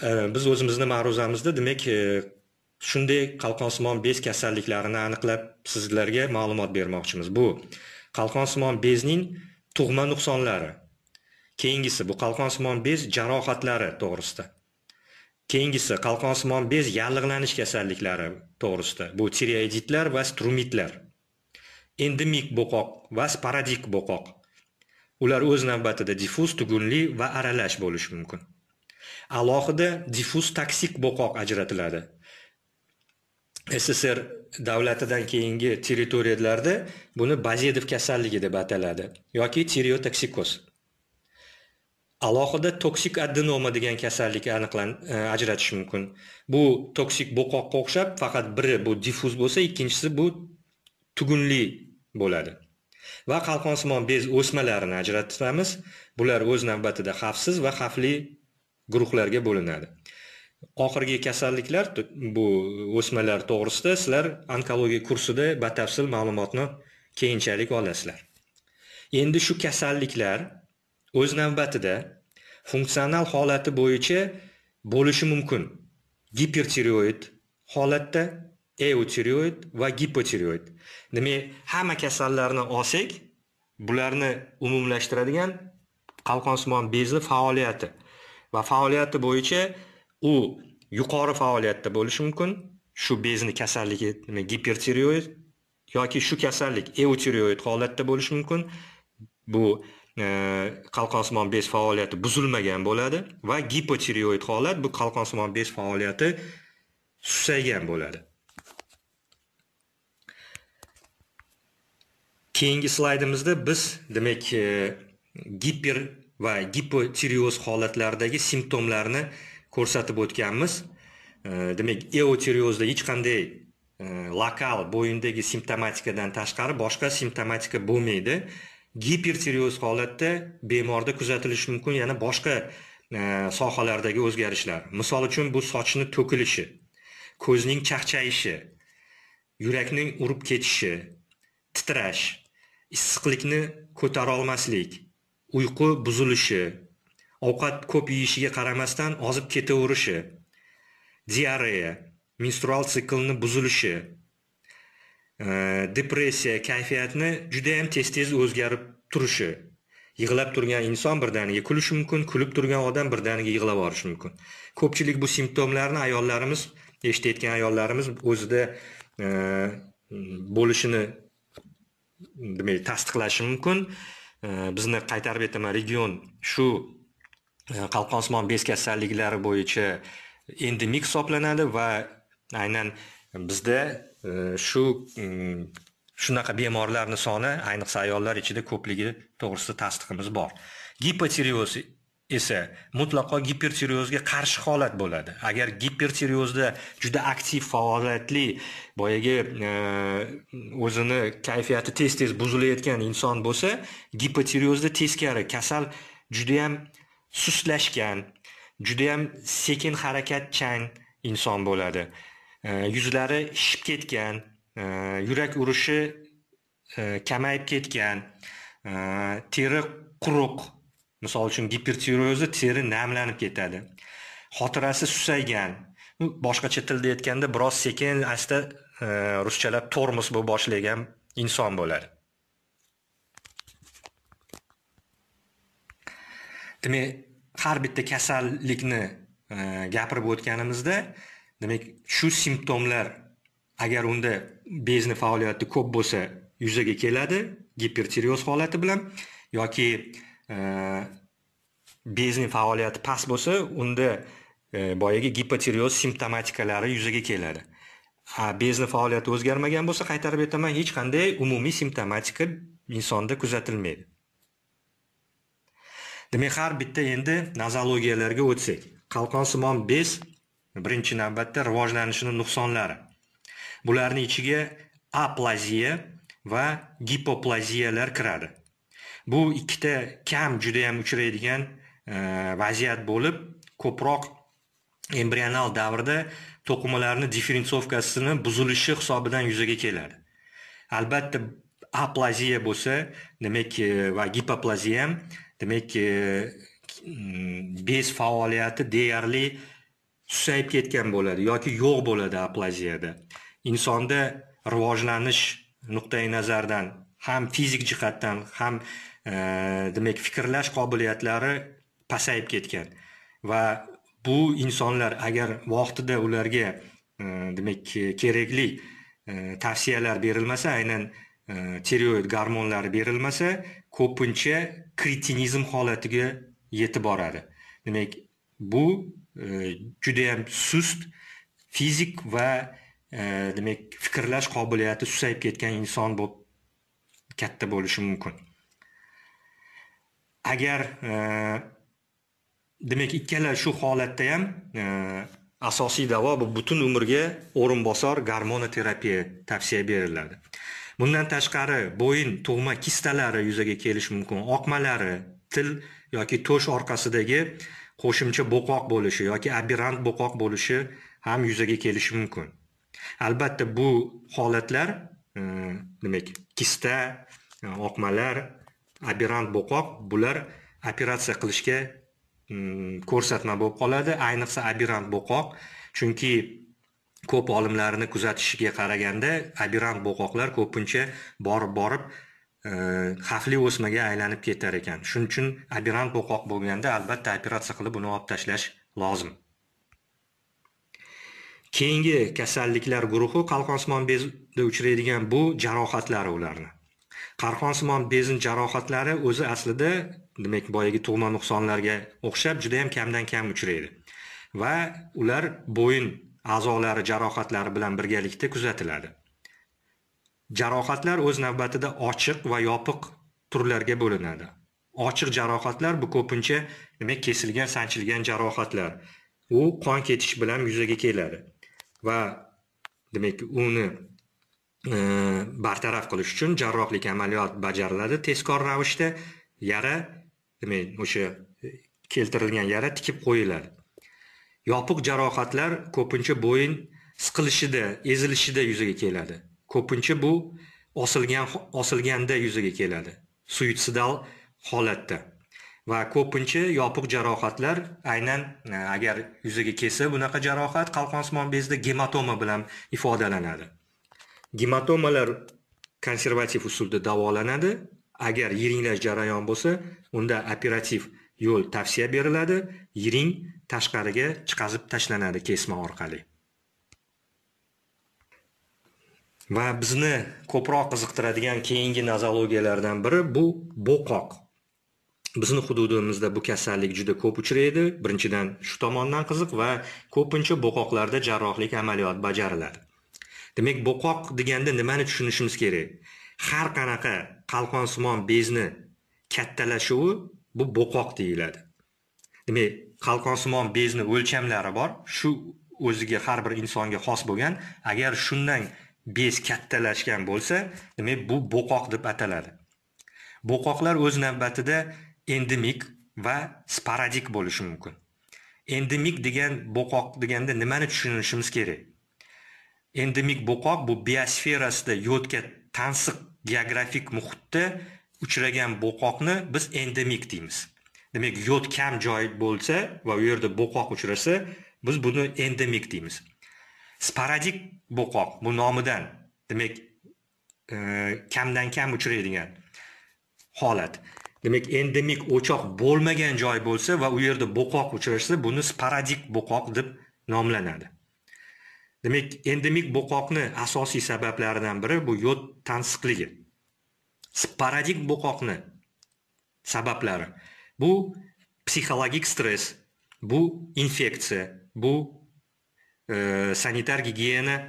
e, biz o'zimizni ma'ruzamizda demak e, shunday qalqonsimon bez kasalliklarini aniqlab sizlarga ma'lumot bermoqchimiz bu qalqonsimon bezning tug'ma nuqsonlari keyingisi bu qalqonsimon bez jarohatlari to'g'risida keyingisi qalqonsimon bez yallig'lanish kasalliklari to'g'risida bu tireoiditlar va strumitlar endemik bo'qoq va sporadik bo'qoq ular o'z navbatida diffuz tugunli va aralash bo'lishi mumkin alohida diffuz toksik bo'qoq ajratiladi sssr davlatidan keyingi territoriyalarda buni bazedov kasalligi deb ataladi yoki tireotoksikoz alohida toksik adenoma degan kasallik aniqlan e, ajratish mumkin bu toksik bo'qoqqa o'xshab faqat biri bu diffuz bo'lsa ikkinchisi bu tugunli bo'ladi va qalqonsimon bez o'smalarini ajratamiz bular o'z navbatida xavfsiz va xavfli guruhlarga bo'linadi oxirgi kasalliklar bu o'smalar to'g'risida sizlar onkologiya kursida batafsil ma'lumotni keyinchalik olasizlar endi shu kasalliklar o'z navbatida funksional holati bo'yicha bo'lishi mumkin gipertireoid holatda eutireoid va gipotireoid demak hamma kasallarni olsak bularni umumlashtiradigan qalqonsimon bezi faoliyati va faoliyati bo'yicha u yuqori faoliyatda bo'lishi mumkin shu bezni kasalligi demak gipertireoid yoki shu kasallik eutireoid holatda bo'lishi mumkin bu qalqonsimon bez faoliyati buzilmagan bo'ladi va gipotireoid holat bu qalqonsimon bez faoliyati susaygan bo'ladi keyingi slaydimizda biz demak e, giper va gipotireoz holatlaridagi simptomlarni ko'rsatib o'tganmiz demak eotireozda hech qanday e, lokal bo'yindagi simptomatikadan tashqari boshqa simptomatika bo'lmaydi gipertireoz holatda bemorda kuzatilishi mumkin yana boshqa e, sohalardagi o'zgarishlar misol uchun bu sochni to'kilishi ko'zning chaqchayishi yurakning urib ketishi titrash issiqlikni ko'tara olmaslik uyqu buzilishi ovqat ko'p yeyishiga qaramasdan ozib ketaverishi diareya menstrual siklni buzilishi depressiya kayfiyatni juda yam tez tez o'zgarib turishi yig'lab turgan inson birdaniga kulishi mumkin kulib turgan odam birdaniga yig'lab yuborishi mumkin ko'pchilik bu simptomlarni ayollarimiz eshitayotgan ayollarimiz o'zida e, bo'lishini demak tasdiqlashi mumkin e, bizni qaytarib aytaman region shu e, qalqonsimon bez kasalliklari bo'yicha endemik hisoblanadi va aynan bizda shu mm, shunaqa bemorlarni soni ayniqsa ayollar ichida ko'pligi to'g'risida tasdiqimiz bor gipotireoz esa mutlaqo gipertireozga qarshi holat bo'ladi agar gipertireozda juda aktiv faoliyatli boyagi e, o'zini kayfiyati tez tez buzilayotgan inson bo'lsa gipotireozda teskari kasal judayam sustlashgan judayam sekin harakatchan inson bo'ladi yuzlari shishib ketgan e, yurak urishi e, kamayib ketgan e, teri quruq misol uchun gipertirozi teri namlanib ketadi xotirasi susaygan boshqacha tilda aytganda biroz sekin asta ruschalab tormoz bo'lib boshlagan inson bo'ladi demak har bitta kasallikni gapirib o'tganimizda demak shu simptomlar agar unda bezni faoliyati ko'p bo'lsa yuzaga keladi gipertireoz holati bilan yoki e, bezni faoliyati past bo'lsa unda e, boyagi gipotireoz simptomatikalari yuzaga keladi a bezni faoliyati o'zgarmagan bo'lsa qaytarib aytaman hech qanday umumiy simptomatika insonda kuzatilmaydi demak har bitta endi nazologiyalarga o'tsak qalqonsimon bez birinchi navbatda rivojlanishini nuqsonlari bularni ichiga aplaziya va gipoplaziyalar kiradi bu ikkita kam judayam uchraydigan e, vaziyat bo'lib ko'proq embrional davrda to'qimalarni differensovkasini buzilishi hisobidan yuzaga keladi albatta aplaziya bo'lsa demak e, va gipoplaziya ham demak e, bez faoliyati deyarli susayib ketgan bo'ladi yoki yo'q bo'ladi aplaziyada insonda rivojlanish nuqtai nazaridan ham fizik jihatdan ham e, demak fikrlash qobiliyatlari pasayib ketgan va bu insonlar agar vaqtida ularga e, demak kerakli e, tavsiyalar berilmasa aynan e, tireoid gormonlari berilmasa ko'pincha kretinizm holatiga yetib boradi demak bu judayam sust fizik va e, demak fikrlash qobiliyati susayib ketgan inson bo'lib katta bo'lishi mumkin agar e, demak ikkala shu holatda ham e, asosiy davo bu butun umrga o'rinbosar gormonoterapiya tavsiya beriladi bundan tashqari bo'yin tug'ma kistalari yuzaga kelishi mumkin oqmalari til yoki to'sh orqasidagi qo'shimcha bo'qoq bo'lishi yoki aberrant bo'qoq bo'lishi ham yuzaga kelishi mumkin albatta bu holatlar e, demak kista e, oqmalar aberrant bo'qoq bular operatsiya qilishga e, ko'rsatma bo'lib qoladi ayniqsa aberrant bo'qoq chunki ko'p olimlarni kuzatishiga qaraganda aberrant bo'qoqlar ko'pincha borib borib Э, xavfli o'smaga aylanib ketar ekan shuning uchun aberrant qo'rqoq bo'lganda albatta operatsiya qilib uni olib tashlash lozim keyingi kasalliklar guruhi qalqonsimon bezda uchraydigan bu jarohatlari ularni qalqonsimon bezin jarohatlari o'zi aslida demak boyagi tug'ma nuqsonlarga o'xshab juda yam kamdan kam uchraydi va ular bo'yin a'zolari jarohatlari bilan birgalikda kuzatiladi jarohatlar o'z navbatida ochiq va yopiq turlarga bo'linadi ochiq jarohatlar bu ko'pincha nima kesilgan sanchilgan jarohatlar u qon ketishi bilan yuzaga keladi va demak uni e, bartaraf qilish uchun jarrohlik amaliyot bajariladi tezkor ravishda yara demak o'sha keltirilgan yara tikib qo'yiladi yopiq jarohatlar ko'pincha bo'yin siqilishida ezilishida yuzaga keladi ko'pincha bu osilgan osilganda yuzaga keladi suitsidal holatda va ko'pincha yopiq jarohatlar aynan e, agar yuzaga kelsa bunaqa jarohat qalqonsimon bezda gematoma bilan ifodalanadi gematomalar konservativ usulda davolanadi agar yiringlash jarayon bo'lsa unda operativ yo'l tavsiya beriladi yiring tashqariga chiqazib tashlanadi kesma orqali va bizni ko'proq qiziqtiradigan keyingi nozologiyalardan biri bu bo'qoq bizni hududimizda bu kasallik juda ko'p uchraydi birinchidan shu tomondan qiziq va ko'pincha bo'qoqlarda jarrohlik amaliyot bajariladi demak bo'qoq deganda nimani tushunishimiz kerak har qanaqa qalqonsimon bezni kattalashuvi bu bo'qoq deyiladi demak qalqonsimon bezni o'lchamlari bor shu o'ziga har bir insonga xos bo'lgan agar shundan bez kattalashgan bo'lsa demak bu bo'qoq deb ataladi bo'qoqlar o'z navbatida endemik va sporadik bo'lishi mumkin endemik degan bo'qoq deganda nimani tushunishimiz kerak endemik bo'qoq bu biosferasida yo'tka tansiq geografik muhitda uchragan bo'qoqni biz endemik deymiz demak yod kam joy bo'lsa va u yerda bo'qoq uchrasa biz buni endemik deymiz sporadik bo'qoq bu nomidan demak e, kamdan kam uchraydigan holat demak endemik o'choq bo'lmagan joy bo'lsa va u yerda bo'qoq uchrashsa buni sporadik bo'qoq deb nomlanadi demak endemik bo'qoqni asosiy sabablaridan biri bu yod tansiqligi sporadik bo'qoqni sabablari bu psixologik stress bu infeksiya bu sanitar gigiyena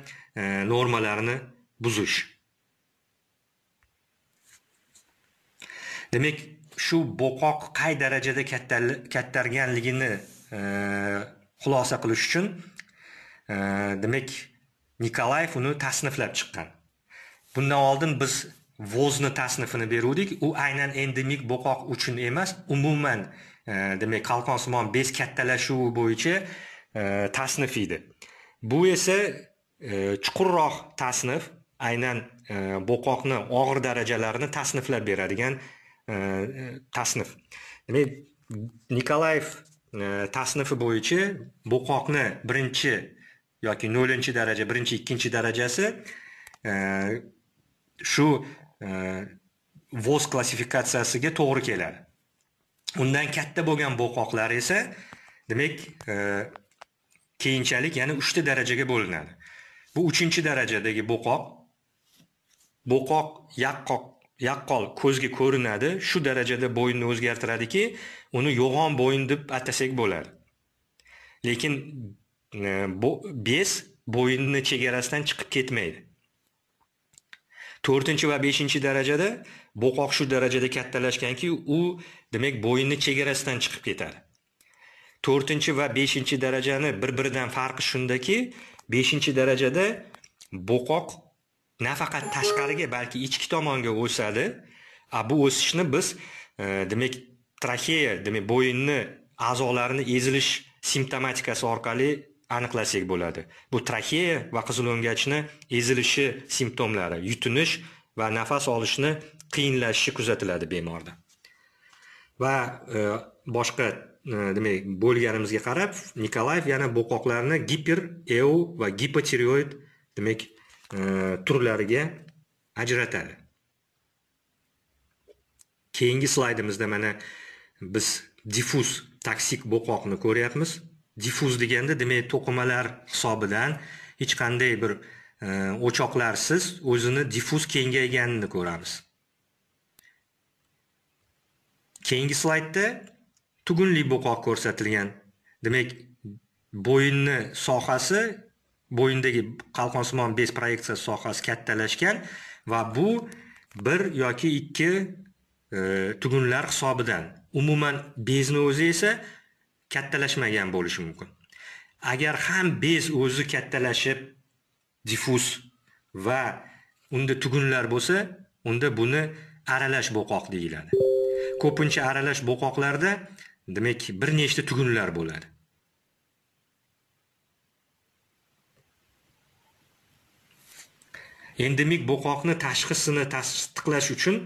normalarini buzish demak shu bo'qoq qay darajada kattarganligini xulosa qilish uchun demak nikolayev uni tasniflab chiqqan bundan oldin biz vozni tasnifini beruvdik u aynan endemik bo'qoq uchun emas umuman demak qalqonsimon bez kattalashuvi bo'yicha tasnif edi bu esa e, chuqurroq tasnif aynan e, bo'qoqni og'ir darajalarini tasniflab beradigan e, tasnif demak nikolayev tasnifi bo'yicha bo'qoqni birinchi yoki nol'inchi daraja birinchi ikkinchi darajasi shu voz klassifikatsiyasiga to'g'ri keladi undan katta bo'lgan bo'qoqlar esa demak keyinchalik yana uchta darajaga bo'linadi bu uchinchi darajadagi bo'qoq bo'qoq yaqqoq yaqqol ko'zga ko'rinadi shu darajada bo'yinni o'zgartiradiki uni yo'g'on bo'yin deb atasak bo'ladi lekin e, bo, bez bo'yinni chegarasidan chiqib ketmaydi to'rtinchi va beshinchi darajada bo'qoq shu darajada kattalashganki u demak bo'yinni chegarasidan chiqib ketadi to'rtinchi va beshinchi darajani bir biridan farqi shundaki beshinchi darajada bo'qoq nafaqat tashqariga balki ichki tomonga o'sadi a bu o'sishni biz e, demak traxeya demak bo'yinni a'zolarini ezilish simptomatikasi orqali aniqlasak bo'ladi bu traxeya va qizilo'ngachni ezilishi simptomlari yutinish va nafas olishni qiyinlashishi kuzatiladi bemorda va e, boshqa Э, demak bo'lganimizga qarab nikolayev yana bo'qoqlarni giper eu va gipotireoid demak e, turlariga ajratadi keyingi slaydimizda mana biz diffuz toksik bo'qoqni ko'ryapmiz diffuz deganda demak to'qimalar hisobidan hech qanday bir e, o'choqlarsiz o'zini diffuz kengayganini ko'ramiz keyingi slaydda tugunli bo'qoq ko'rsatilgan demak bo'yinni sohasi bo'yindagi qalqonsimon bez proyeksiya sohasi kattalashgan va bu bir yoki ikki e, tugunlar hisobidan umuman bezni o'zi esa kattalashmagan bo'lishi mumkin agar ham bez o'zi kattalashib diffuz va unda tugunlar bo'lsa unda buni aralash bo'qoq deyiladi ko'pincha aralash bo'qoqlarda demak bir nechta tugunlar bo'ladi endemik bo'qoqni tashxisini tasdiqlash uchun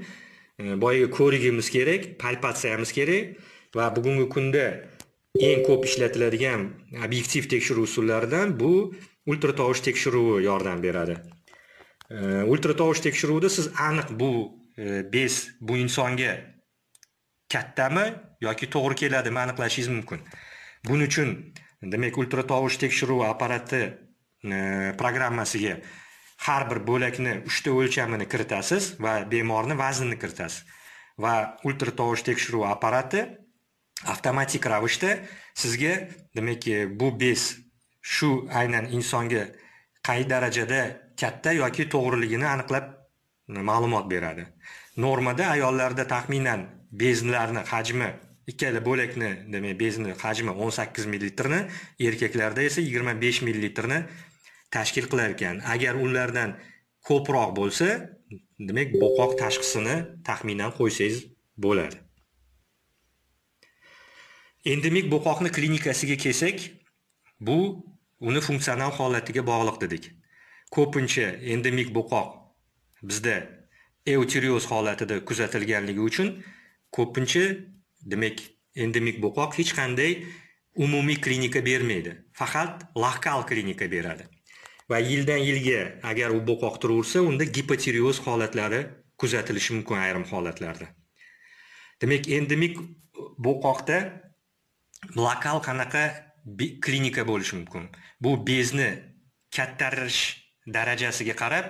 e, boyagi ko'rigimiz kerak palpatsiyamiz kerak va bugungi kunda eng ko'p ishlatiladigan obyektiv tekshiruv usullaridan bu ultra tekshiruvi yordam beradi e, ultra tovush tekshiruvida siz aniq bu e, bez bu insonga kattami yoki to'g'ri keladi aniqlashingiz mumkin buning uchun demak ultra tovush tekshiruvi apparati e, programmasiga har bir bo'lakni uchta o'lchamini kiritasiz va bemorni vaznini kiritasiz va ultra tovush tekshiruvi apparati avtomatik ravishda sizga demak e, bu bez shu aynan insonga qay darajada katta yoki to'g'riligini aniqlab e, ma'lumot beradi normada ayollarda taxminan bezlarni hajmi ikkala bo'lakni demak bezni hajmi 18 millilitrni erkaklarda esa 25 millilitrni tashkil qilar ekan agar ulardan ko'proq bo'lsa demak boqoq tashqisini taxminan qo'ysangiz bo'ladi endemik bo'qoqni klinikasiga kelsak bu uni funksional holatiga bog'liq dedik ko'pincha endemik bo'qoq bizda eutirioz holatida kuzatilganligi uchun ko'pincha demak endemik bo'qoq hech qanday umumiy klinika bermaydi faqat lokal klinika beradi va yildan yilga agar u bo'qoq turaversa unda gipotireoz holatlari kuzatilishi mumkin ayrim holatlarda demak endemik bo'qoqda lokal qanaqa klinika bo'lishi mumkin bu bezni kattarish darajasiga qarab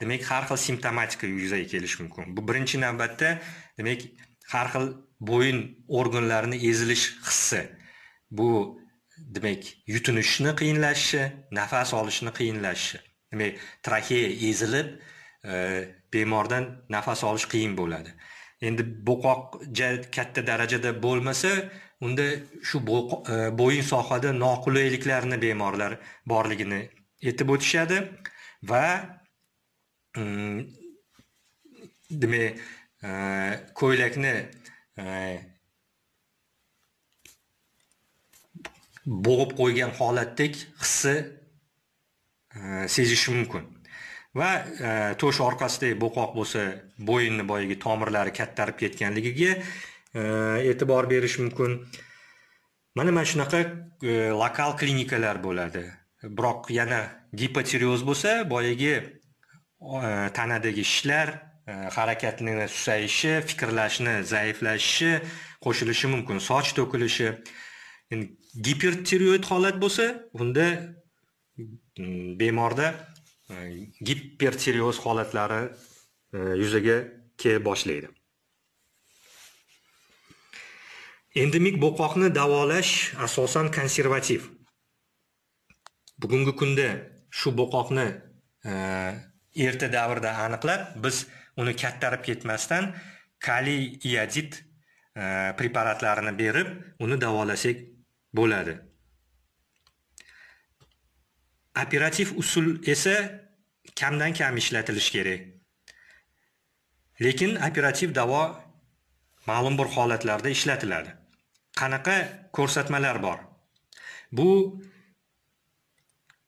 demak har xil simptomatika yuzaga kelishi mumkin bu birinchi navbatda demak har xil bo'yin organlarini ezilish hissi bu demak yutinishni qiyinlashishi nafas olishni qiyinlashishi demak traxeya ezilib e, bemordan nafas olish qiyin bo'ladi endi bo'qoq katta darajada bo'lmasa unda shu e, bo'yin sohada noqulayliklarni bemorlar borligini aytib o'tishadi va mm, demak e, ko'ylakni Ay. bo'g'ib qo'ygan holatdek hissi e, sezishi mumkin va e, to'sh orqasidagi bo'qoq bo'lsa bo'yinni boyagi tomirlari kattarib ketganligiga e, e'tibor berish mumkin mana mana shunaqa lokal klinikalar bo'ladi biroq yana gipotireoz bo'lsa boyagi tanadagi shishlar Э, harakatni susayishi fikrlashni zaiflashishi qo'shilishi mumkin soch to'kilishi endi gipertireoid holat bo'lsa unda mm, bemorda e, gipertireoz holatlari e, yuzaga kela boshlaydi endemik bo'qoqni davolash asosan konservativ bugungi kunda shu bo'qoqni e, erta davrda aniqlab biz uni kattarib ketmasdan kaliy iodid e, preparatlarini berib uni davolasak bo'ladi operativ usul esa kamdan kam ishlatilishi kerak lekin operativ davo ma'lum bir holatlarda ishlatiladi qanaqa ko'rsatmalar bor bu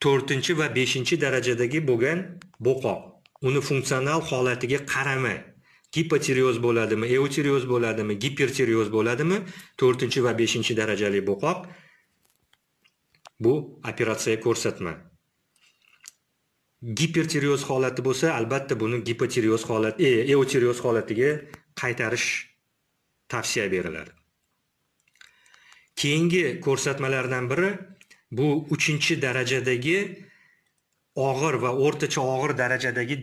to'rtinchi va beshinchi darajadagi bo'lgan bo'qoq uni funksional holatiga qaramay gipotireoz bo'ladimi eutereoz bo'ladimi gipertireoz bo'ladimi to'rtinchi va beshinchi darajali bo'qoq bu operatsiya ko'rsatma gipertireoz holati bo'lsa albatta buni gipotireoz holat e, eutereoz holatiga qaytarish tavsiya beriladi keyingi ko'rsatmalardan biri bu uchinchi darajadagi og'ir va o'rtacha og'ir darajadagi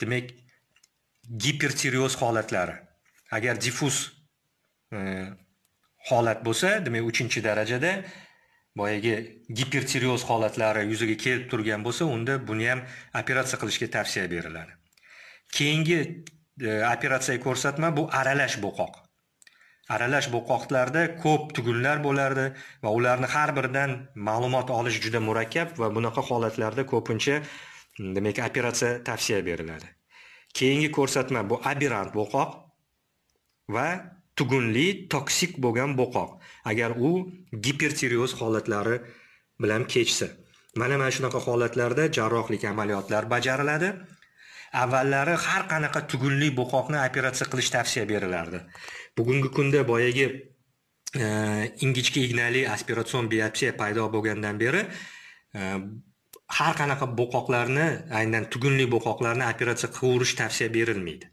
demak gipertireoz holatlari agar diffuz e, holat bo'lsa demak uchinchi darajada boyagi gipertireoz holatlari yuzaga kelib turgan bo'lsa unda buni ham operatsiya qilishga tavsiya beriladi keyingi e, operatsiyaga operatsiya ko'rsatma bu aralash bo'qoq aralash bo'qoqlarda ko'p tugunlar bo'lardi va ularni har biridan ma'lumot olish juda murakkab va bunaqa holatlarda ko'pincha mm, demak operatsiya tavsiya beriladi keyingi ko'rsatma bu aberrant bo'qoq va tugunli toksik bo'lgan bo'qoq agar u gipertireoz holatlari bilan kechsa mana mana shunaqa holatlarda jarrohlik amaliyotlar bajariladi avvallari har qanaqa tugunli bo'qoqni operatsiya qilish tavsiya berilardi bugungi kunda boyagi e, ingichka ignali aspiratsion biopsiya paydo bo'lgandan beri e, har qanaqa bo'qoqlarni aynan tugunli bo'qoqlarni operatsiya qilaverish tavsiya berilmaydi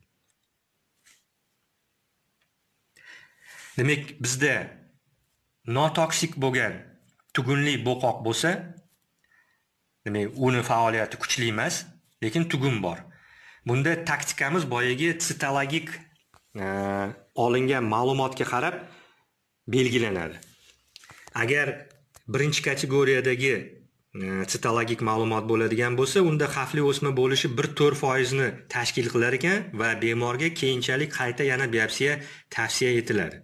demak bizda notoksik bo'lgan tugunli bo'qoq bo'lsa demak uni faoliyati kuchli emas lekin tugun bor bunda taktikamiz boyagi sitologik e, olingan ma'lumotga qarab belgilanadi agar birinchi kategoriyadagi sitologik e, ma'lumot bo'ladigan bo'lsa unda xavfli o'sma bo'lishi bir to'rt foizni tashkil qilar ekan va bemorga keyinchalik qayta yana biopsiya tavsiya etiladi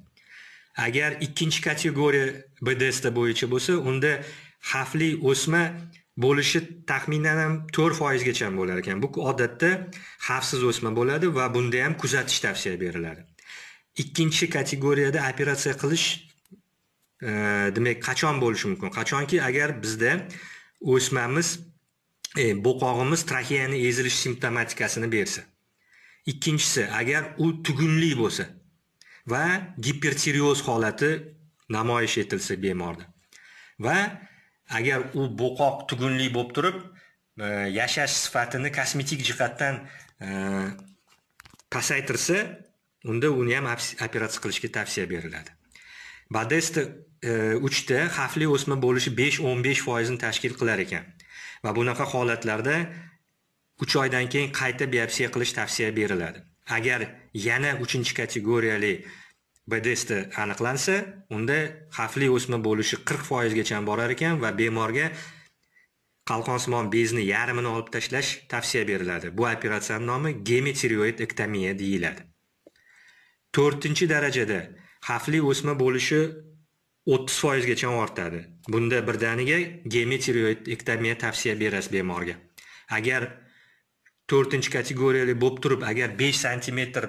agar ikkinchi kategoriya bds bo'yicha bo'lsa unda xavfli o'sma bo'lishi taxminan ham to'rt foizgacha bo'lar ekan bu odatda xavfsiz o'sma bo'ladi va bunda ham kuzatish tavsiya beriladi ikkinchi kategoriyada operatsiya qilish e, demak qachon bo'lishi mumkin qachonki agar bizda o'smamiz e, bo'qog'imiz traxeyani ezilish simptomatikasini bersa ikkinchisi agar u tugunli bo'lsa va gipertireoz holati namoyish etilsa bemorda va agar u bo'qoq tugunli bo'lib turib e, yashash sifatini kosmetik jihatdan e, pasaytirsa unda uni ham operatsiya qilishga tavsiya beriladi badesta e, uchta xavfli o'sma bo'lishi besh o'n besh foizini tashkil qilar ekan va bunaqa holatlarda uch oydan keyin qayta biopsiya qilish tavsiya beriladi agar yana uchinchi kategoriyali bdst aniqlansa unda xavfli o'sma bo'lishi qirq foizgacha borar ekan va bemorga qalqonsimon bezni yarmini olib tashlash tavsiya beriladi bu operatsiyani nomi gemitireoid ektomiya deyiladi to'rtinchi darajada xavfli o'sma bo'lishi o'ttiz foizgacha ortadi bunda birdaniga gemetrioid ektomiya tavsiya berasiz bemorga agar to'rtinchi kategoriyali bo'lib turib agar besh santimetr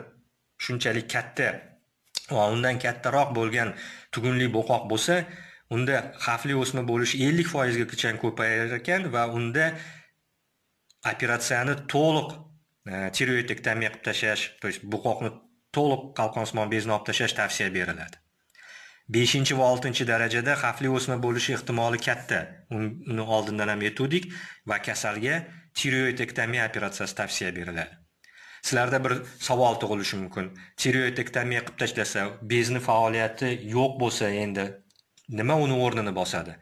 shunchalik katta va undan kattaroq bo'lgan tugunli bo'qoq bo'lsa unda xavfli o'sma bo'lishi ellik foizgacha ko'payar ekan va unda operatsiyani to'liq e, tiroidektomiya qilib tashlash то есть bo'qoqni to'liq qalqonsimon bezni olib tashlash tavsiya beriladi beshinchi va oltinchi darajada xavfli o'sma bo'lishi ehtimoli katta uni oldindan ham aytuvdik va kasalga tireoidektomiya operatsiyasi tavsiya beriladi sizlarda bir savol tug'ilishi mumkin tireoidektomiya qilib tashlasa bezni faoliyati yo'q bo'lsa endi nima uni o'rnini bosadi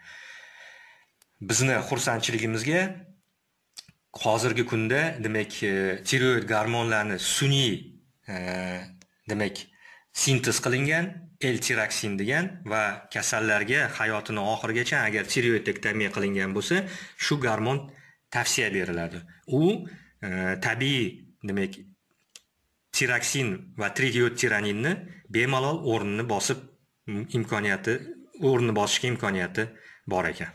bizni xursandchiligimizga hozirgi kunda demak e, tireoid gormonlarni sun'iy e, demak sintez qilingan l tiraksin degan va kasallarga hayotini oxirigacha agar tireoidektomiya qilingan bo'lsa shu garmon tavsiya beriladi u e, tabiiy demak tiraksin va tiraninni bemalol o'rnini bosib imkoniyati o'rnini bosishga imkoniyati bor ekan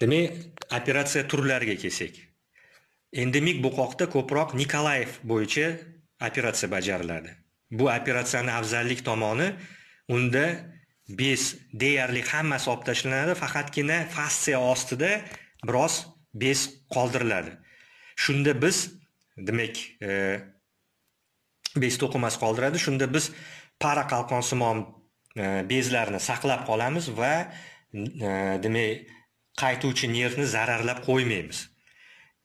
demak operatsiya turlariga kelsak endemik buqoqda ko'proq nikolayev bo'yicha operatsiya bajariladi bu operatsiyani afzallik tomoni unda bez deyarli hammasi olib tashlanadi faqatgina fasiya ostida biroz bez qoldiriladi shunda biz demak e, bez to'qimasi qoldiradi shunda biz para qalqonsimon e, bezlarni saqlab qolamiz va e, demak qaytuvchi nervni zararlab qo'ymaymiz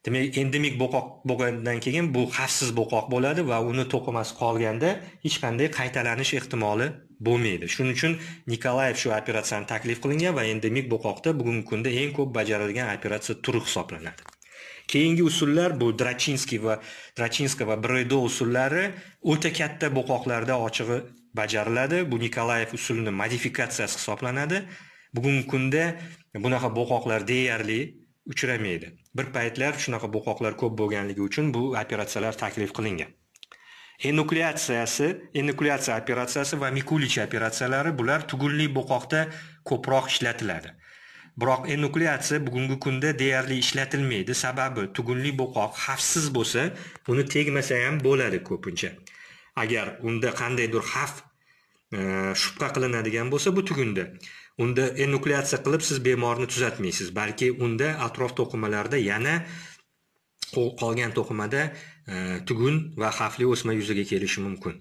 demak endemik bo'qoq bo'lgandan keyin bu xavfsiz bo'qoq bo'ladi va uni to'qimasi qolganda hech qanday qaytalanish ehtimoli bo'lmaydi shuning uchun nikolayev shu operatsiyani taklif qilingan va endemik bo'qoqda bugungi kunda eng ko'p bajarilgan operatsiya turi hisoblanadi keyingi usullar bu drachinskiy va drachinskiy va bredo usullari o'ta katta bo'qoqlarda ochig'i bajariladi bu nikolayev usulini modifikatsiyasi hisoblanadi bugungi kunda bunaqa bo'qoqlar deyarli uchramaydi bir paytlar shunaqa bo'qoqlar ko'p bo'lganligi uchun bu operatsiyalar taklif qilingan enukleatsiyasi enukleatsiya operatsiyasi va mikulich operatsiyalari bular tugunli bo'qoqda ko'proq ishlatiladi biroq enukleatsiya bugungi kunda deyarli ishlatilmaydi sababi tugunli bo'qoq xavfsiz bo'lsa uni tegmasa ham bo'ladi ko'pincha agar unda qandaydir xavf e, shubha qilinadigan bo'lsa bu tugunda unda enukleatsiya qilib siz bemorni tuzatmaysiz balki unda atrof to'qimalarda yana qolgan to'qimada e, tugun va xavfli o'sma yuzaga kelishi mumkin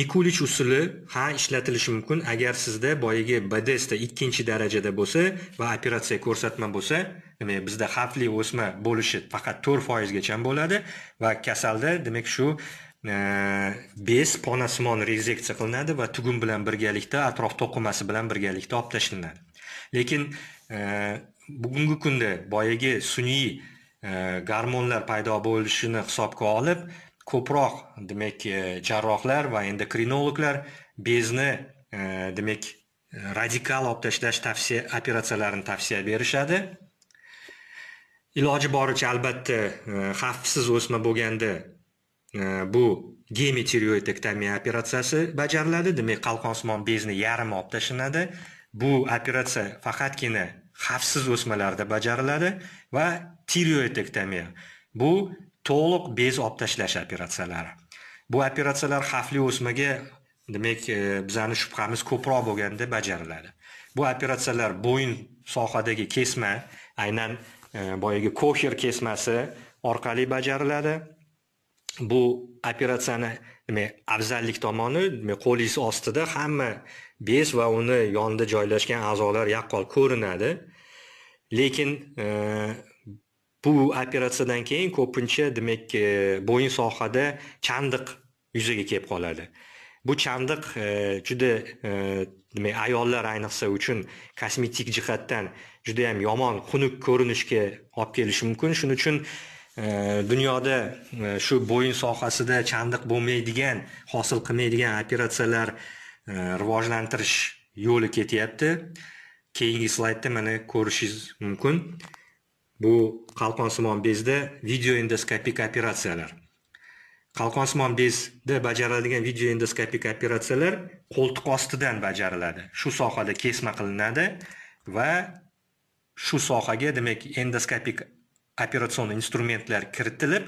mikulich usuli ha ishlatilishi mumkin agar sizda boyagi bdsda ikkinchi darajada bo'lsa va operatsiya ko'rsatma bo'lsa demak bizda xavfli o'sma bo'lishi faqat to'rt foizgacha bo'ladi va kasalda demak shu bez ponasimon rezeksiya qilinadi va tugun bilan birgalikda atrof to'qimasi bilan birgalikda olib tashlanadi lekin e, bugungi kunda boyagi sun'iy e, garmonlar paydo bo'lishini hisobga olib ko'proq demak e, jarrohlar va endokrinologlar bezni demak radikal olib tashlash tavsiya operatsiyalarini tavsiya berishadi iloji boricha albatta xavfsiz o'sma bo'lganda bu gemetirioidektomiya operatsiyasi bajariladi demak qalqonsimon bezni yarim olib tashlanadi bu operatsiya faqatgina xavfsiz o'smalarda bajariladi va tireoidektomiya bu to'liq bez olib tashlash operatsiyalari bu operatsiyalar xavfli o'smaga demak bizani shubhamiz ko'proq bo'lganda bajariladi bu operatsiyalar bo'yin sohadagi kesma aynan boyagi koxer kesmasi orqali bajariladi bu operatsiyani demak afzallik tomoni qo'lingiz ostida hamma bez va uni yonida joylashgan a'zolar yaqqol ko'rinadi lekin e, bu operatsiyadan keyin ko'pincha demak e, bo'yin sohada chandiq yuzaga kelib qoladi bu chandiq e, juda demak ayollar ayniqsa uchun kosmetik jihatdan juda yam yomon xunuk ko'rinishga olib kelishi mumkin shuning uchun dunyoda e, shu bo'yin sohasida chandiq bo'lmaydigan hosil qilmaydigan operatsiyalar e, rivojlantirish yo'li ketyapti keyingi slaydda mana ko'rishingiz mumkin bu qalqonsimon bezda video endoskopik operatsiyalar qalqonsimon bezda bajariladigan video endoskopik operatsiyalar qo'ltiq ostidan bajariladi shu sohada kesma qilinadi va shu sohaga demak endoskopik operatsion instrumentlar kiritilib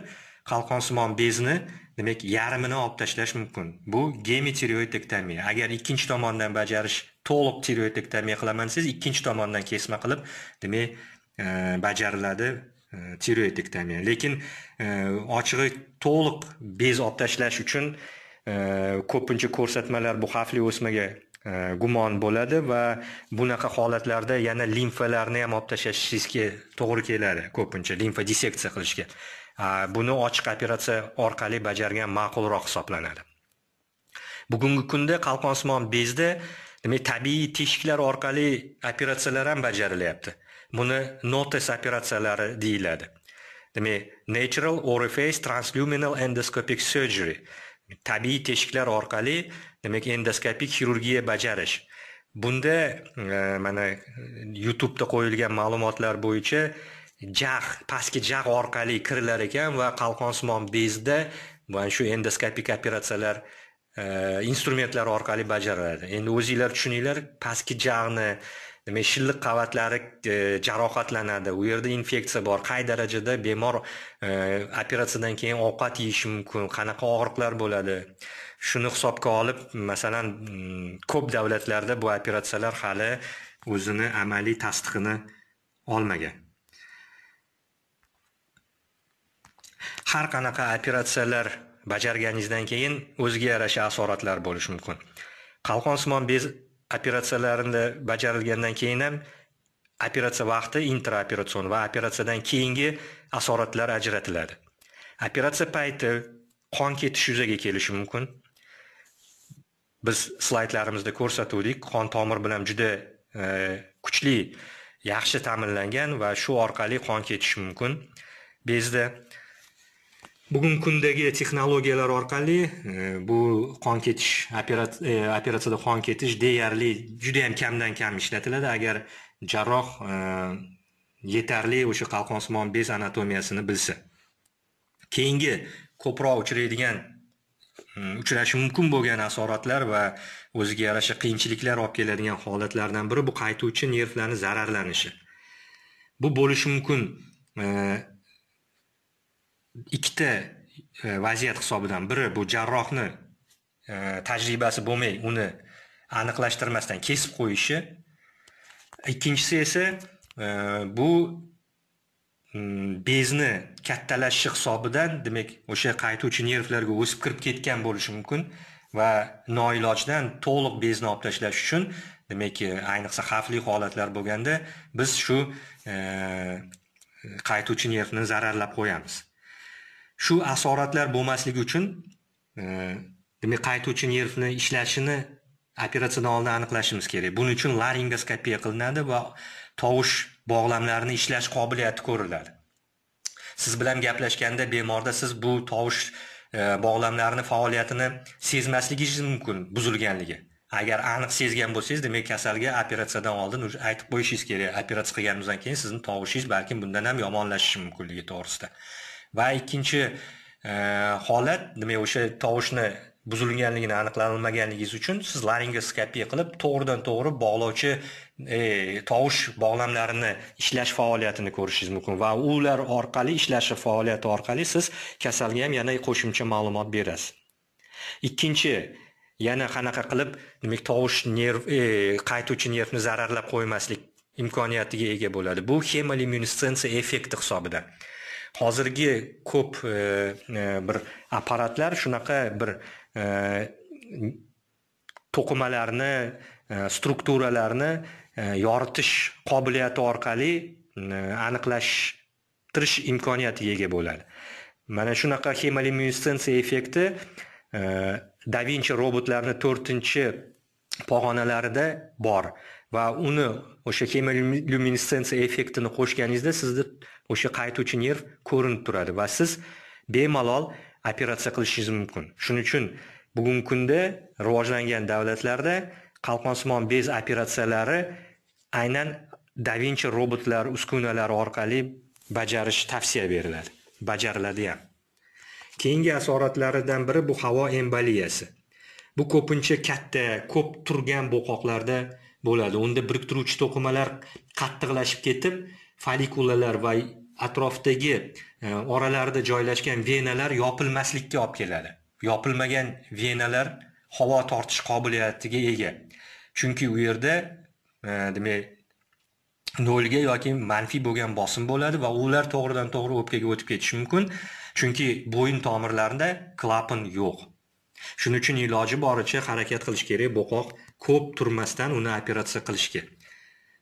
qalqonsimon bezni demak yarmini olib tashlash mumkin bu gemitireoidektomiya agar ikkinchi tomondan bajarish to'liq tireoidektomiya qilaman desangiz ikkinchi tomondan kesma qilib demak e, bajariladi e, tireoidektomiya lekin e, ochig'i to'liq bez olib tashlash uchun ko'pincha ko'rsatmalar bu xavfli o'smaga E, gumon bo'ladi va bunaqa holatlarda yana limfalarni ham olib tashlashingizga to'g'ri keladi ko'pincha limfa dissektsiya qilishga buni ochiq operatsiya orqali bajargan ma'qulroq hisoblanadi bugungi kunda qalqonsimon bezda demak tabiiy teshiklar orqali operatsiyalar ham bajarilyapti buni notes operatsiyalari deyiladi demak natural oriface transluminal endoscopic surgery tabiiy teshiklar orqali demak endoskopik xirurgiya bajarish bunda e, mana youtubeda qo'yilgan ma'lumotlar bo'yicha jag pastki jag orqali kirilar ekan va qalqonsimon bezda mana shu endoskopik operatsiyalar e, instrumentlar orqali bajariladi endi o'zinglar tushuninglar pastki jag'ni nima shilliq qavatlari e, jarohatlanadi u yerda infeksiya bor qay darajada bemor operatsiyadan keyin ovqat yeyishi mumkin qanaqa og'riqlar bo'ladi shuni hisobga olib masalan mm, ko'p davlatlarda bu operatsiyalar hali o'zini amaliy tasdig'ini olmagan har qanaqa operatsiyalar bajarganingizdan keyin o'ziga yarasha asoratlar bo'lishi mumkin qalqonsimon bez operatsiyalarida bajarilgandan keyin ham operatsiya vaqti intraoperatsion va operatsiyadan keyingi asoratlar ajratiladi operatsiya payti qon ketish yuzaga kelishi mumkin biz slaydlarimizda ko'rsatuvdik qon tomir bilan juda e, kuchli yaxshi ta'minlangan va shu orqali qon ketishi mumkin bezda bugungi kundagi texnologiyalar orqali e, bu qon ketish e, operatsiyada qon ketish deyarli juda yam kamdan kam ishlatiladi agar jarroh yetarli o'sha qalqonsimon bez anatomiyasini bilsa keyingi ko'proq uchraydigan Hmm, uchrashi mumkin bo'lgan asoratlar va o'ziga yarasha qiyinchiliklar olib keladigan holatlardan biri bu qaytuvchi nervlarni zararlanishi bu bo'lishi mumkin e, ikkita e, vaziyat hisobidan biri bu jarrohni e, tajribasi bo'lmay uni aniqlashtirmasdan kesib qo'yishi ikkinchisi esa bu bezni kattalashishi hisobidan demak o'sha qaytuvchi nervlarga o'sib kirib ketgan bo'lishi mumkin va noilojdan to'liq bezni olib tashlash uchun demak ayniqsa xavfli holatlar bo'lganda biz shu qaytuvchi nervni zararlab qo'yamiz shu asoratlar bo'lmasligi uchun demak qaytuvchi nervni ishlashini operatsiyadan oldin aniqlashimiz kerak buning uchun laringoskopiya qilinadi va tovush bog'lamlarni ishlash qobiliyati ko'riladi siz bilan gaplashganda bemorda siz bu tovush e, bog'lamlarini faoliyatini sezmasligingiz mumkin buzilganligi agar aniq sezgan bo'lsangiz demak kasalga operatsiyadan oldin уже aytib qo'yishingiz kerak operatsiya qilganimizdan keyin sizni tovushingiz balkim bundan ham yomonlashishi mumkinligi to'g'risida va ikkinchi e, holat nima o'sha tovushni buzilganligini aniqlanilmaganligingiz uchun siz laringoskopiya qilib to'g'ridan to'g'ri bog'lovchi e, tovush bog'lamlarini ishlash faoliyatini ko'rishingiz mumkin va ular orqali ishlashi faoliyati orqali siz kasalga ham yana qo'shimcha ma'lumot berasiz ikkinchi yana qanaqa qilib demak tovush nerv e, qaytuvchi nervni zararlab qo'ymaslik imkoniyatiga ega bo'ladi bu hemolimyunessensiya effekti hisobidan hozirgi ko'p e, e, bir apparatlar shunaqa bir E, to'qimalarni e, strukturalarni e, yoritish qobiliyati orqali aniqlashtirish imkoniyatiga ega bo'ladi mana shunaqa xemoluminessensiya effekti da vinchi robotlarni to'rtinchi pog'onalarida bor va uni o'sha xemoluminessensiya effektini qo'shganingizda sizda o'sha qaytuvchi nerv ko'rinib turadi va siz bemalol operatsiya qilishingiz mumkin shuning uchun bugungi kunda rivojlangan davlatlarda qalqonsimon bez operatsiyalari aynan davinchi robotlar uskunalari orqali bajarish tavsiya beriladi bajariladi ham keyingi asoratlaridan biri bu havo emboliyasi bu ko'pincha katta ko'p turgan bo'qoqlarda bo'ladi unda biriktiruvchi to'qimalar qattiqlashib ketib folikulalar va atrofdagi oralarida joylashgan venalar yopilmaslikka olib keladi yopilmagan venalar havo tortish qobiliyatiga ega chunki u yerda e, demak nolga yoki manfiy bo'lgan bosim bo'ladi va ular to'g'ridan to'g'ri o'pkaga o'tib ketishi mumkin chunki bo'yin tomirlarida klapan yo'q shuning uchun iloji boricha harakat qilish kerak bo'qoq ko'p turmasdan uni operatsiya qilishga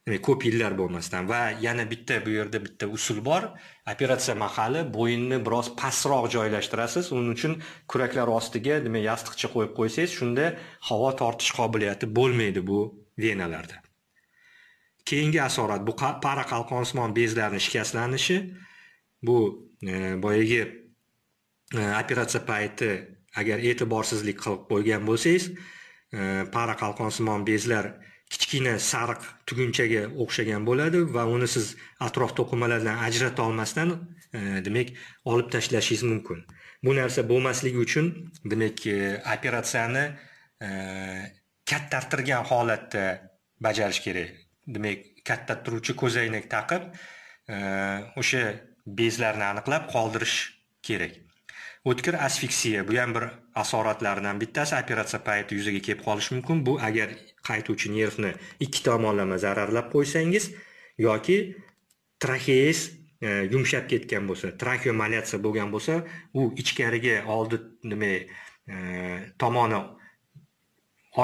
ko'p yillar bo'lmasdan va yana bitta bu yerda bitta usul bor operatsiya mahali bo'yinni biroz pastroq joylashtirasiz uning uchun kuraklar ostiga demak yostiqcha qo'yib qo'ysangiz shunda havo tortish qobiliyati bo'lmaydi bu venalarda keyingi asorat bu qalqonsimon bezlarni shikastlanishi bu e, boyagi e, operatsiya payti agar e'tiborsizlik qilib qo'ygan bo'lsangiz e, qalqonsimon bezlar kichkina sariq tugunchaga o'xshagan bo'ladi va uni siz atrof to'qimalardan ajrata olmasdan e, demak olib tashlashingiz mumkin bu narsa bo'lmasligi uchun demak e, operatsiyani e, kattartirgan holatda bajarish kerak demak turuvchi ko'zoynak taqib o'sha bezlarni aniqlab qoldirish kerak o'tkir asfiksiya bu ham bir asoratlardan bittasi operatsiya payti yuzaga kelib qolishi mumkin bu agar qaytuvchi nervni ikki tomonlama zararlab qo'ysangiz yoki traxeis e, yumshab ketgan bo'lsa traxiomalyatsiya bo'lgan bo'lsa u ichkariga oldi nima e, tomoni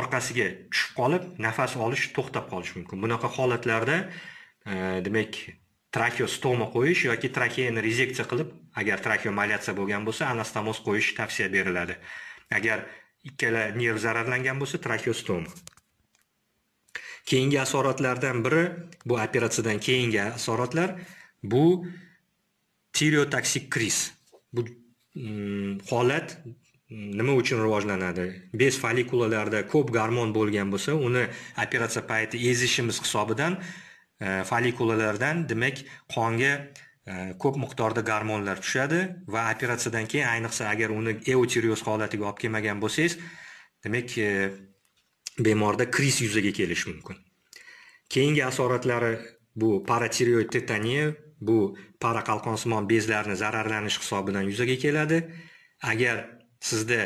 orqasiga tushib qolib nafas olish to'xtab qolishi mumkin bunaqa holatlarda e, demak trakeostoma qo'yish yoki trakeani rezeksiya qilib agar trakeomaliatsiya bo'lgan bo'lsa anastomoz qo'yish tavsiya beriladi agar ikkala nerv zararlangan bo'lsa trakeostoma keyingi asoratlardan biri bu operatsiyadan keyingi asoratlar bu tireotoksik kriz bu holat nima uchun rivojlanadi bez folikulalarda ko'p garmon bo'lgan bo'lsa uni operatsiya payti ezishimiz hisobidan Э, folikulalardan demak qonga e, ko'p miqdorda gormonlar tushadi va operatsiyadan keyin ayniqsa agar uni euteriyoz holatiga olib kelmagan bo'lsangiz demak e, bemorda kriz yuzaga kelishi mumkin keyingi asoratlari bu paratireoid tetaniya bu paraqalqonsimon bezlarni zararlanishi hisobidan yuzaga keladi agar sizda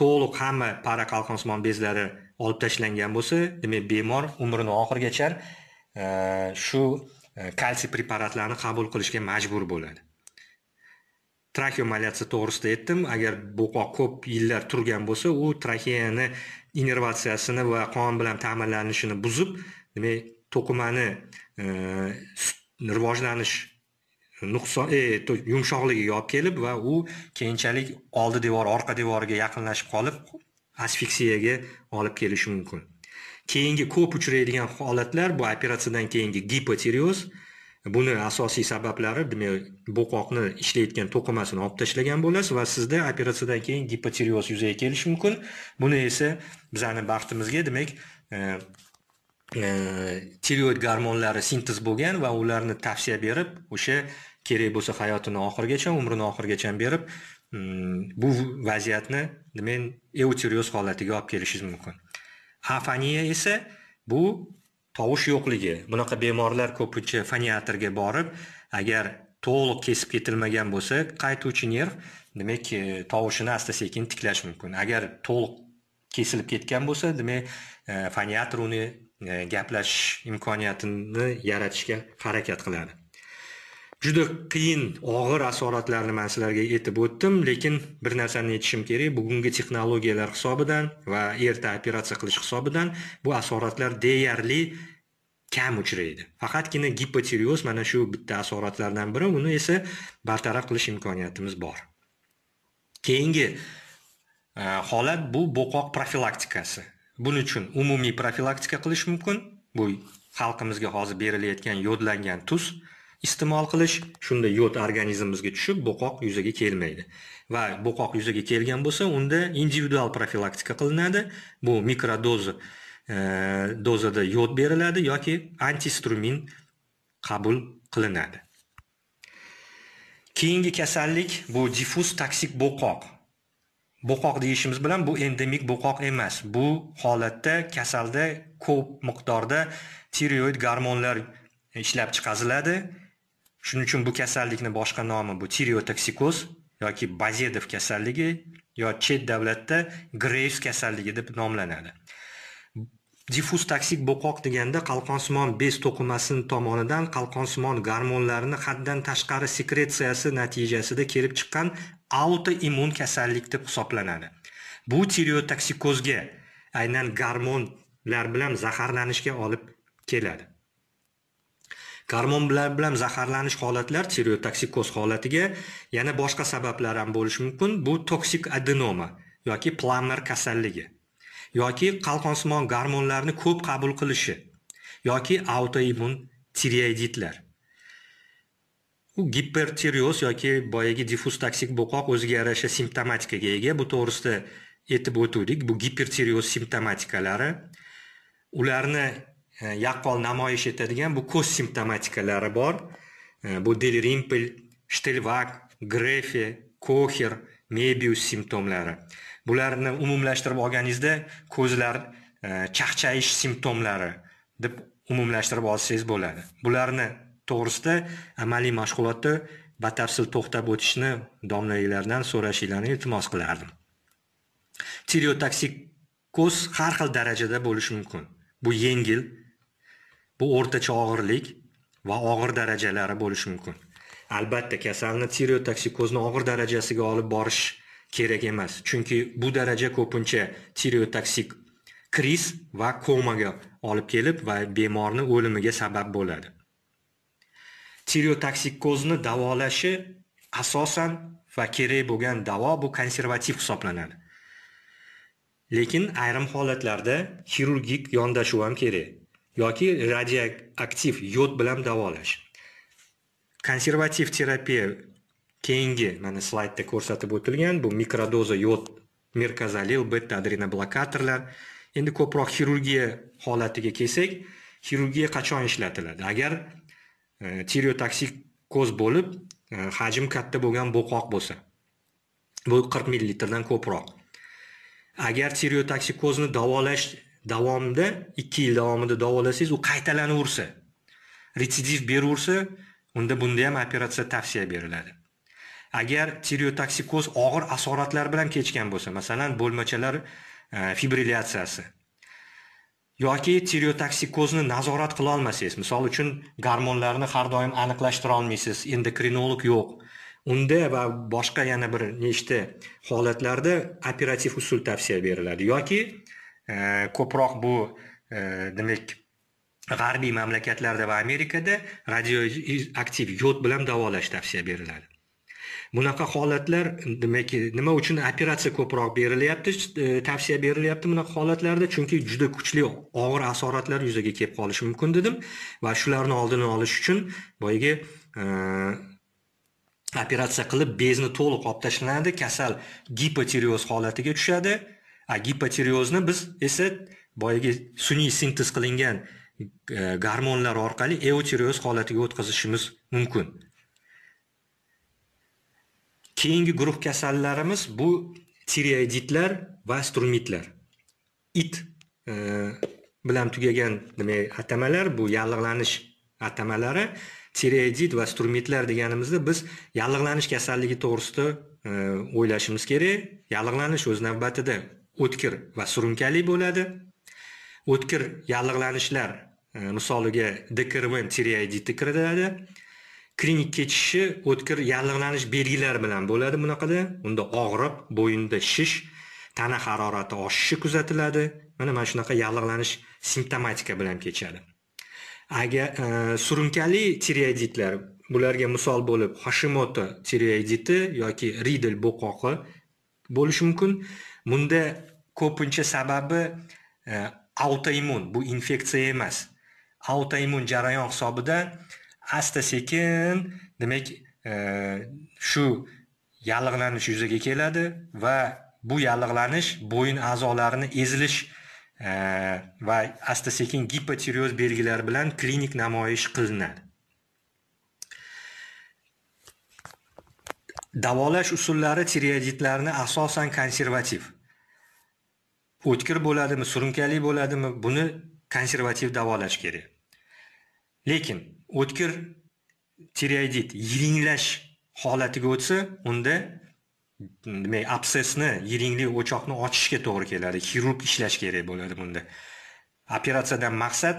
to'liq hamma paraqalqonsimon bezlari olib tashlangan bo'lsa demak bemor umrini oxirigacha shu e, kalsiy preparatlarni qabul qilishga majbur bo'ladi trakeomaliatsiya to'g'risida aytdim agar bo'qoq ko'p yillar turgan bo'lsa u trakeani innervatsiyasini va qon bilan ta'minlanishini buzib demak to'qimani e, rivojlanish nuqson e, yumshoqligiga olib kelib va u keyinchalik oldi devor orqa devoriga yaqinlashib qolib asfiksiyaga olib kelishi mumkin keyingi ko'p uchraydigan holatlar bu operatsiyadan keyingi gipotireoz buni asosiy sabablari demak bo'qoqni ishlayotgan to'qimasini olib tashlagan bo'lasiz va sizda operatsiyadan keyin gipotireoz yuzaga kelishi mumkin buni esa bizani baxtimizga demak e, e, tireoid gormonlari sintez bo'lgan va ularni tavsiya berib o'sha kerak bo'lsa hayotini oxirigacha umrini oxirigacha berib mm, bu vaziyatni demak eutirioz holatiga olib kelishingiz mumkin afaniya esa bu tovush yo'qligi bunaqa bemorlar ko'pincha faniatrga borib agar to'liq kesib ketilmagan bo'lsa qaytuvchi nerv demak e, tovushini asta sekin tiklash mumkin agar to'liq kesilib ketgan bo'lsa demak e, faniatr uni e, gaplash imkoniyatini yaratishga harakat qiladi juda qiyin og'ir asoratlarni man sizlarga aytib o'tdim lekin bir narsani aytishim kerak bugungi texnologiyalar hisobidan va erta operatsiya qilish hisobidan bu asoratlar deyarli kam uchraydi faqatgina gipotireoz mana shu bitta asoratlardan biri uni esa bartaraf qilish imkoniyatimiz bor keyingi e, holat bu bo'qoq profilaktikasi buning uchun umumiy profilaktika qilish mumkin bu xalqimizga hozir berilayotgan yodlangan tuz iste'mol qilish shunda yod organizmimizga tushib bo'qoq yuzaga kelmaydi va bo'qoq yuzaga kelgan bo'lsa unda individual profilaktika qilinadi bu mikrodoza e, dozada yod beriladi yoki antistrumin qabul qilinadi keyingi kasallik bu diffuz toksik bo'qoq bo'qoq deyishimiz bilan bu endemik bo'qoq emas bu holatda kasalda ko'p miqdorda tireoid gormonlar ishlab chiqariladi shuning uchun bu kasallikni boshqa nomi bu tireotoksikoz yoki bazedov kasalligi yo chet davlatda greys kasalligi deb nomlanadi diffuz toksik bo'qoq deganda qalqonsimon bez to'qimasini tomonidan qalqonsimon gormonlarini haddan tashqari sekretsiyasi natijasida kelib chiqqan autoimmun kasallik deb hisoblanadi bu tireotoksikozga aynan gormonlar bilan zaharlanishga olib keladi gormon bilan bilan zaharlanish holatlar tireotoksikoz holatiga yana boshqa sabablar ham bo'lishi mumkin bu toksik adenoma yoki plammer kasalligi yoki qalqonsimon gormonlarni ko'p qabul qilishi yoki autoimmun tireoiditlar u gipertireoz yoki boyagi diffuz toksik bo'qoq o'ziga yarasha simptomatikaga ega bu to'g'risida aytib o'tuvdik bu gipertireoz simptomatikalari ularni Э, yaqqol namoyish etadigan bu ko'z simptomatikalari bor э, bu delirimpel shtelvak grefe koher mebius simptomlari bularni umumlashtirib olganingizda ko'zlar e, chaqchayish simptomlari deb umumlashtirib olsangiz bo'ladi bularni to'g'risida amaliy mashg'ulotda batafsil to'xtab o'tishni domlalardan so'rashinglarni iltimos qilardim tireotoksikoz har xil darajada bo'lishi mumkin bu yengil bu o'rtacha og'irlik va og'ir darajalari bo'lishi mumkin albatta kasalni tireotoksikozni og'ir darajasiga olib borish kerak emas chunki bu daraja ko'pincha tireotoksik kriz va komaga olib kelib va bemorni o'limiga sabab bo'ladi tireotoksikozni davolashi asosan va kerak bo'lgan davo bu konservativ hisoblanadi lekin ayrim holatlarda xirurgik yondashuv ham kerak yoki radioaktiv yod bilan davolash konservativ terapiya keyingi mana slaydda ko'rsatib o'tilgan bu mikrodoza yod merkazalil beta adrenoblokatorlar endi ko'proq xirurgiya holatiga kelsak xirurgiya qachon ishlatiladi agar e, ko'z bo'lib e, hajmi katta bo'lgan bo'qoq bo'lsa bu 40 millilitrdan ko'proq agar ko'zni davolash davomida 2 yil davomida davolasangiz u qaytalanaversa retsidiv beraversa unda bunda ham operatsiya tavsiya beriladi agar tireotoksikoz og'ir asoratlar bilan kechgan bo'lsa masalan bo'lmachalar e, fibrilyatsiyasi yoki tireotoksikozni nazorat qila olmasangiz misol uchun gormonlarni har doim aniqlashtira olmaysiz endokrinolog yo'q unda va boshqa yana bir nechta holatlarda operativ usul tavsiya beriladi yoki Э, ko'proq bu э, demak g'arbiy mamlakatlarda va amerikada radioaktiv yod bilan davolash tavsiya beriladi bunaqa holatlar demak nima uchun operatsiya ko'proq berilyapti e, tavsiya berilyapti bunaqa holatlarda chunki juda kuchli og'ir asoratlar yuzaga kelib qolishi mumkin dedim va shularni oldini olish uchun boyagi e, operatsiya qilib bezni to'liq olib tashlanadi kasal gipotireoz holatiga tushadi a gipotireozni biz esa boyagi sun'iy sintez qilingan e, gormonlar orqali eutireoz holatiga o'tkazishimiz mumkin keyingi guruh kasallarimiz bu tireoiditlar va strumitlar it e, bilan tugagan nima atamalar bu yallig'lanish atamalari tireoidit va strumitlar deganimizda biz yallig'lanish kasalligi to'g'risida e, o'ylashimiz kerak yallig'lanish o'z navbatida o'tkir va surunkali bo'ladi o'tkir yallig'lanishlar e, misoliga dekrmen tireoiditni kiritiladi klinik kechishi o'tkir yallig'lanish belgilari bilan bo'ladi bunaqada unda og'riq bo'yinda shish tana harorati oshishi kuzatiladi mana mana shunaqa yallig'lanish simptomatika bilan kechadi agar e, surunkali tireoiditlar bularga misol bo'lib hashimoto tireoiditi yoki ridel bo'qoqi bo'lishi mumkin bunda ko'pincha sababi e, autoimmun bu infeksiya emas autoimmun jarayon hisobida asta sekin demak e, shu yallig'lanish yuzaga keladi va bu yallig'lanish bo'yin a'zolarini ezilish e, va asta sekin gipotireoz belgilari bilan klinik namoyish qilinadi davolash usullari tireoiditlarni asosan konservativ o'tkir bo'ladimi surunkali bo'ladimi buni konservativ davolash kerak lekin o'tkir tireoidit yiringlash holatiga o'tsa unda demak absessni yiringli o'choqni ochishga to'g'ri keladi xirurg ishlash kerak bo'ladi bunda operatsiyadan maqsad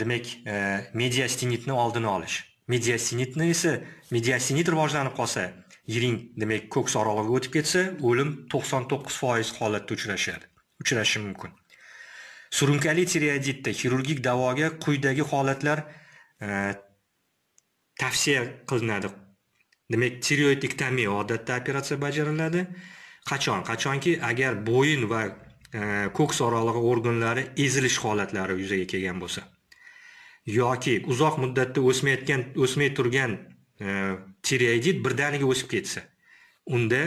demak e, mediastinitni oldini olish mediastinitni esa mediastinit rivojlanib qolsa yiring demak ko'k sorolg'iga o'tib ketsa o'lim to'qson to'qqiz foiz holatda uchrashadi uchrashi mumkin surunkali tireoiditda xirurgik davoga quyidagi holatlar e, tavsiya qilinadi demak tireoidektomiya odatda operatsiya bajariladi qachon qachonki agar bo'yin va e, ko'ks oralig'i organlari ezilish holatlari yuzaga kelgan bo'lsa yoki uzoq muddatda o'smayotgan o'smay turgan e, tireoidit birdaniga o'sib ketsa unda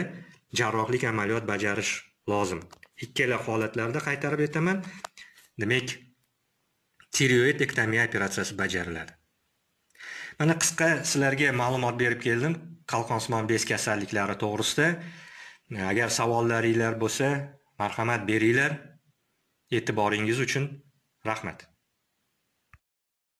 jarrohlik amaliyot bajarish lozim ikkala holatlarda qaytarib aytaman demak tireoid ektomiya operatsiyasi bajariladi mana qisqa sizlarga ma'lumot berib keldim qalqonsimon bez kasalliklari to'g'risida agar savollaringlar bo'lsa marhamat beringlar e'tiboringiz uchun rahmat